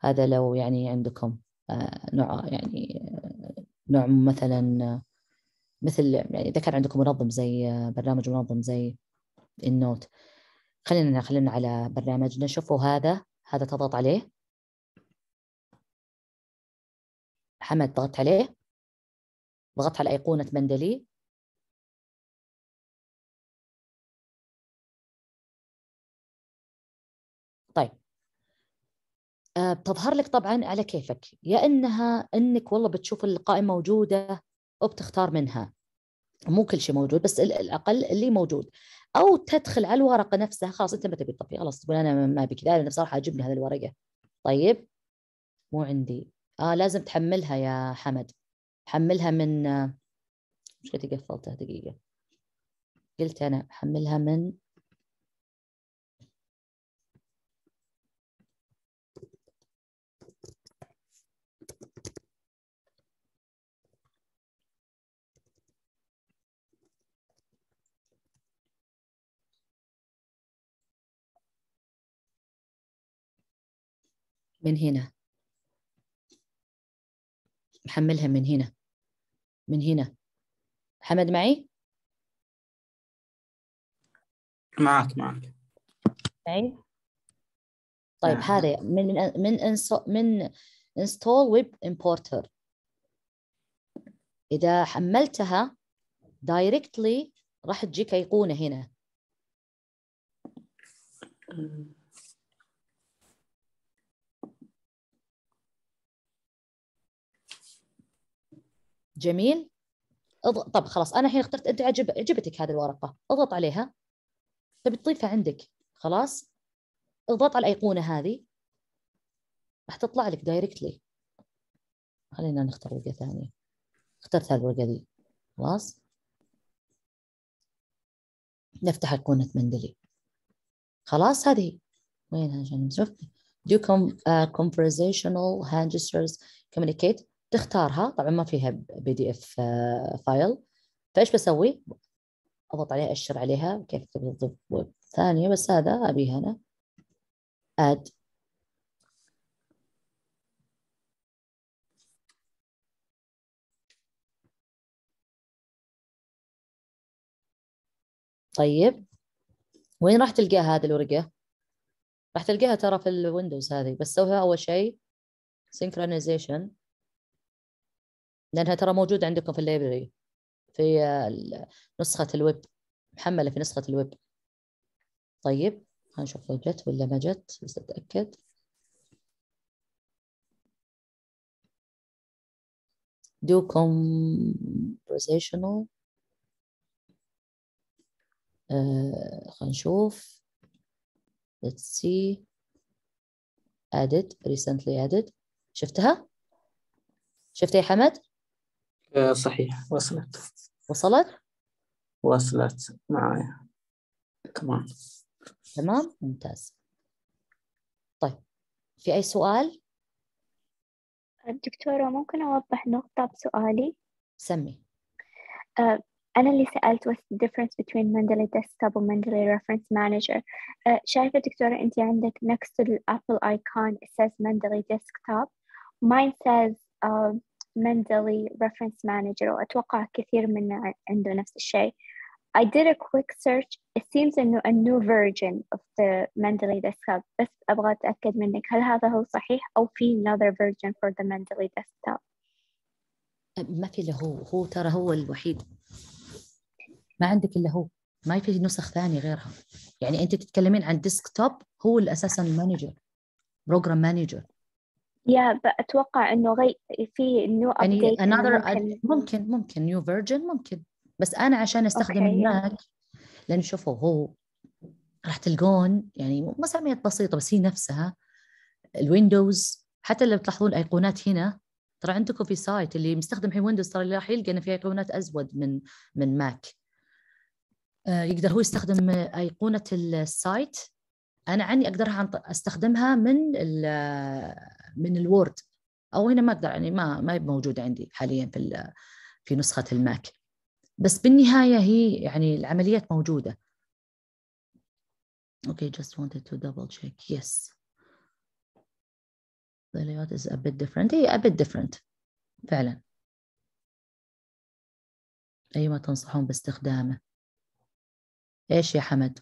هذا لو يعني عندكم آه، نوع يعني آه، نوع مثلا آه، مثل يعني اذا كان عندكم منظم زي برنامج منظم زي النوت خلينا خلينا على برنامجنا شوفوا هذا هذا تضغط عليه حمد ضغطت عليه ضغطت على أيقونة مندلي طيب آه، بتظهر لك طبعا على كيفك يا انها انك والله بتشوف القائمه موجوده وبتختار منها مو كل شيء موجود بس الاقل اللي موجود او تدخل على الورقه نفسها خلاص انت ما تبي تطفي خلاص تقول انا ما ابي كذا انا بصراحه عجبني هذه الورقه طيب مو عندي اه لازم تحملها يا حمد حملها من آه، مش قلت قفلتها دقيقه قلت انا حملها من من هنا محملها من هنا من هنا حمد معي؟ معك معك معي؟ طيب نعم. هذا من من من انسو من انستول ويب امبورتر إذا حملتها دايركتلي راح تجيك أيقونة هنا جميل طب خلاص انا الحين اخترت انت عجب عجبتك هذه الورقه اضغط عليها تبي تضيفها عندك خلاص اضغط على الايقونه هذه راح تطلع لك دايركتلي خلينا نختار ورقه ثانيه اخترت هذه الورقه دي خلاص نفتح ايقونه مندلي خلاص هذه وين عشان نشوف do com, uh, conversational تختارها طبعا ما فيها بي دي اف فايل فايش بسوي؟ اضغط عليها اشر عليها كيف تبي ويب ثانيه بس هذا ابيها انا اد طيب وين راح تلقاها هذه الورقه؟ راح تلقاها ترى في الويندوز هذه بس سويها اول شيء synchronization لانها ترى موجوده عندكم في الليبرري في نسخه الويب محمله في نسخه الويب طيب هنشوف لو جت ولا ما جت بس اتاكد do conversational آه خلينا نشوف let's see added recently added شفتها شفت يا حمد صحيح وصلت وصلت؟ وصلت معايا تمام تمام ممتاز طيب في أي سؤال؟ دكتورة ممكن أوضح نقطة بسؤالي؟ سمي uh, أنا اللي سألت what's the difference between Mendeley Desktop و Mendeley Reference Manager uh, شايفة دكتورة أنت عندك next to the Apple icon it says Mendeley Desktop mine says uh, Mendeley reference manager وأتوقع كثير منا عنده نفس الشيء I did a quick search it seems إنه a new version of the Mendeley desktop بس أبغى أتأكد منك هل هذا هو صحيح أو في another version for the Mendeley desktop ما في إلا هو هو ترى هو الوحيد ما عندك إلا هو ما في نسخ ثانية غيرها يعني أنت تتكلمين عن ديسكتوب هو الأساس المانجر بروجرام مانجر يا أتوقع إنه غي في نو أبديت يعني another ممكن ممكن ممكن نيو فيرجن ممكن بس أنا عشان أستخدم هناك لأن شوفوا هو راح تلقون يعني مسميات بسيطة بس هي نفسها الويندوز حتى لو تلاحظون الأيقونات هنا ترى عندكم في سايت اللي مستخدم حين ويندوز ترى راح يلقى إنه في أيقونات أزود من من ماك آه، يقدر هو يستخدم أيقونة السايت انا عني اقدرها استخدمها من الـ من الوورد او هنا ما اقدر يعني ما ما موجود عندي حاليا في في نسخه الماك بس بالنهايه هي يعني العمليات موجوده Okay, just wanted to double check. Yes. The layout is a bit different. هي a bit different. فعلا. أي أيوة، ما تنصحون باستخدامه؟ إيش يا حمد؟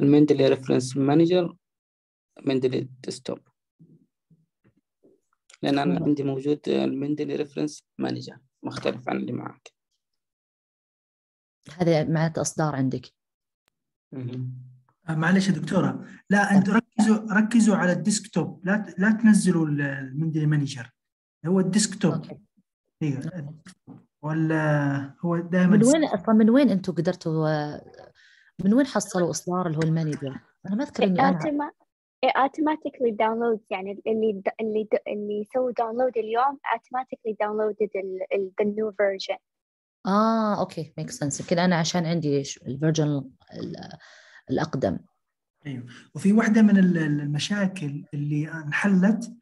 المندلي ريفرنس مانجر مندلي ديسكتوب لان انا عندي موجود المندلي ريفرنس مانجر مختلف عن اللي معك هذا معناته اصدار عندك آه، معلش يا دكتوره لا انتم طيب. ركزوا ركزوا على الديسكتوب لا لا تنزلوا المندلي مانجر هو الديسكتوب ايوه ولا هو دائما من وين اصلا من وين انتم قدرتوا من وين حصلوا اصدار اللي هو المانجا انا ما اذكر اني انا اوتوماتيكلي إيه، داونلود يعني اللي اللي اللي يسوي داونلود اليوم اوتوماتيكلي داونلودد ذا نيو فيرجن اه اوكي ميك سنس كذا انا عشان عندي الفيرجن الاقدم ايوه وفي واحده من المشاكل اللي انحلت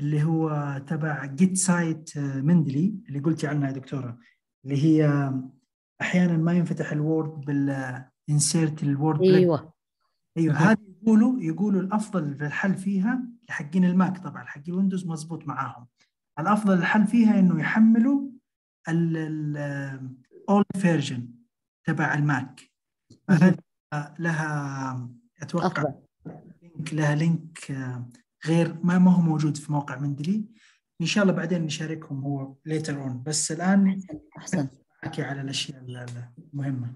اللي هو تبع جيت سايت مندلي اللي قلتي عنها يا دكتوره اللي هي احيانا ما ينفتح الوورد بال انسيرت الورد ايوه ايوه هذه يقولوا يقولوا الافضل في الحل فيها حقين الماك طبعا حق الويندوز مضبوط معاهم الافضل الحل فيها انه يحملوا اول فيرجن تبع الماك لها اتوقع لينك لها لينك آه، غير ما ما هو موجود في موقع مندلي ان شاء الله بعدين نشاركهم هو ليتر اون بس الان احسن احكي على الاشياء المهمه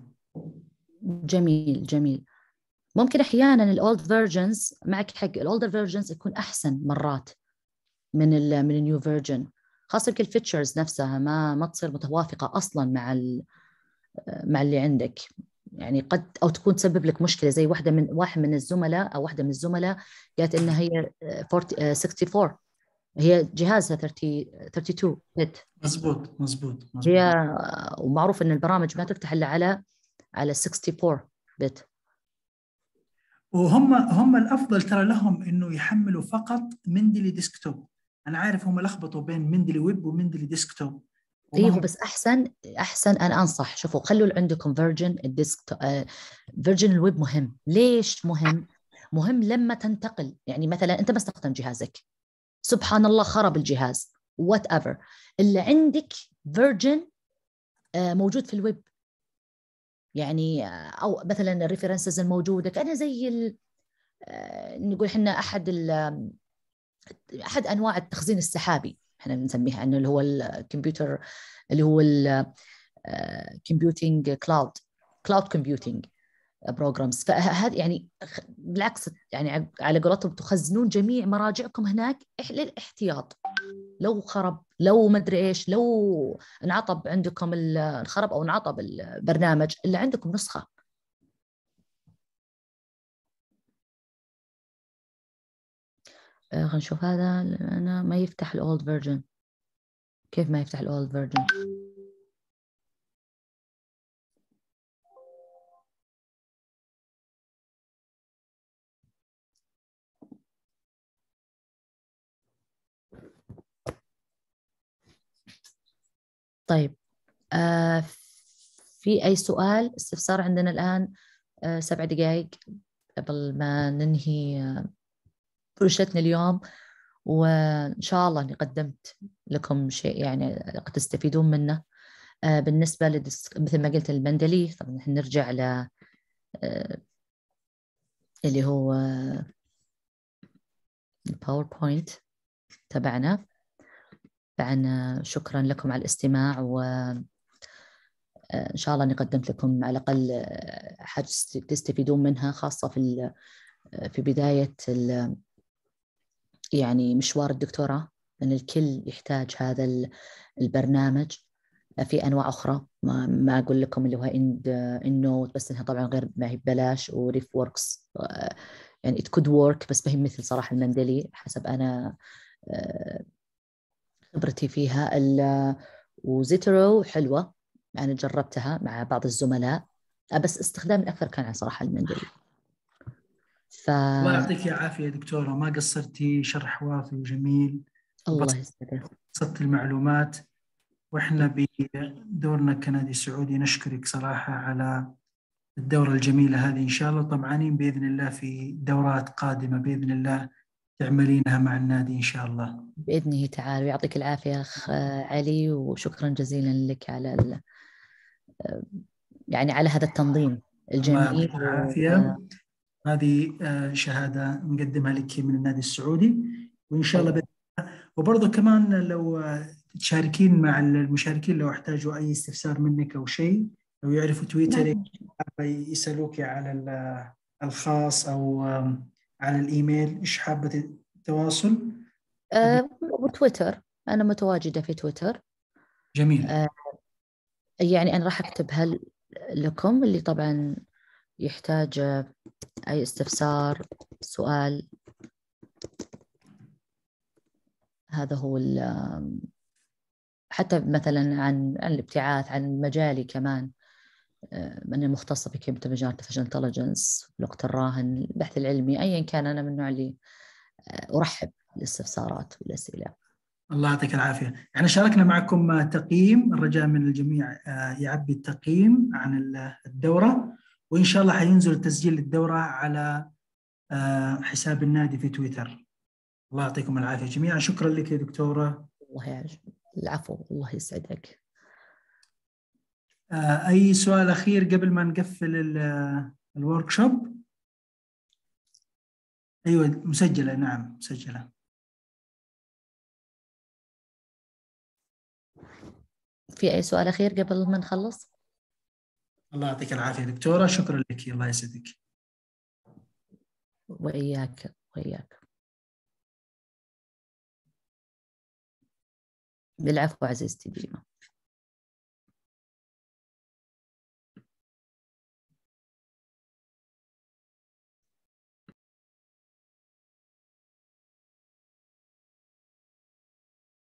جميل جميل ممكن احيانا الاولد فيرجنز معك حق الاولدر فيرجنز تكون احسن مرات من الـ من النيو فيرجن خاصه يمكن الفيتشرز نفسها ما ما تصير متوافقه اصلا مع مع اللي عندك يعني قد او تكون تسبب لك مشكله زي واحده من واحد من الزملاء او واحده من الزملاء قالت انها هي 64 آه، آه، هي جهازها 30 32 بت مزبوط مزبوط, مزبوط. هي آه، ومعروف ان البرامج ما تفتح الا على على 64 بت وهم هم الافضل ترى لهم انه يحملوا فقط مندلي ديسكتوب انا عارف هم لخبطوا بين مندلي ويب ومندلي ديسكتوب ايوه بس احسن احسن انا انصح شوفوا خلوا عندكم فيرجن الديسك آه، فيرجن الويب مهم ليش مهم مهم لما تنتقل يعني مثلا انت ما استخدم جهازك سبحان الله خرب الجهاز وات ايفر اللي عندك فيرجن آه، موجود في الويب يعني او مثلا الريفرنسز الموجوده كانها زي آه، نقول احنا احد احد انواع التخزين السحابي احنا بنسميها انه اللي هو الكمبيوتر اللي هو الكمبيوتنج كلاود كلاود كمبيوتنج بروجرامز فهذا يعني بالعكس يعني على قولتهم تخزنون جميع مراجعكم هناك للاحتياط لو خرب لو ما ادري ايش لو انعطب عندكم الخرب او انعطب البرنامج اللي عندكم نسخه آه، خلينا نشوف هذا انا ما يفتح الاولد فيرجن كيف ما يفتح الاولد فيرجن طيب آه في أي سؤال استفسار عندنا الآن آه سبع دقائق قبل ما ننهي بروشتنا آه، اليوم وإن شاء الله أني قدمت لكم شيء يعني قد تستفيدون منه آه بالنسبة لدسك... مثل ما قلت المندلي طبعا نرجع ل آه، اللي هو آه، الباوربوينت تبعنا طبعا شكرا لكم على الاستماع و آه، ان شاء الله اني قدمت لكم على الاقل حاجه تستفيدون منها خاصه في آه، في بدايه يعني مشوار الدكتوراه لان الكل يحتاج هذا البرنامج آه، في انواع اخرى ما, ما اقول لكم اللي هو اند نوت بس انها طبعا غير ما هي ببلاش وريف وركس يعني ات كود ورك بس ما هي مثل صراحه المندلي حسب انا خبرتي فيها وزيترو حلوه انا جربتها مع بعض الزملاء بس استخدام الاكثر كان عن صراحه المنديل ف... الله يعطيك العافيه دكتوره ما قصرتي شرح وافي وجميل الله يسعدك قصدت المعلومات واحنا بدورنا كنادي سعودي نشكرك صراحه على الدوره الجميله هذه ان شاء الله طمعانين باذن الله في دورات قادمه باذن الله تعملينها مع النادي إن شاء الله بإذنه تعالى ويعطيك العافية أخ علي وشكرا جزيلا لك على ال... يعني على هذا التنظيم الجميل العافية و... آه. هذه آه، شهادة نقدمها لك من النادي السعودي وإن شاء الله بإذن وبرضه كمان لو تشاركين مع المشاركين لو احتاجوا أي استفسار منك أو شيء لو يعرفوا تويتر نعم. يسألوك على الخاص أو على الايميل ايش حابه التواصل أه وتويتر انا متواجده في تويتر جميل أه يعني انا راح اكتبها لكم اللي طبعا يحتاج آه، اي استفسار سؤال هذا هو حتى مثلا عن عن الابتعاث عن مجالي كمان من المختصه بكيمياء مجال artificial انتليجنس الوقت الراهن البحث العلمي أيا كان أنا من النوع اللي آه، أرحب بالاستفسارات والأسئلة الله يعطيك العافية يعني شاركنا معكم تقييم الرجاء من الجميع آه، يعبي التقييم عن الدورة وإن شاء الله حينزل التسجيل للدورة على آه، حساب النادي في تويتر الله يعطيكم العافية جميعا شكرا لك يا دكتورة الله يعجب العفو الله يسعدك آه، اي سؤال اخير قبل ما نقفل آه، الورك شوب ايوه مسجله نعم مسجله في اي سؤال اخير قبل ما نخلص الله يعطيك العافيه دكتوره شكرا لك الله يسعدك واياك واياك بالعفو عزيزتي ديما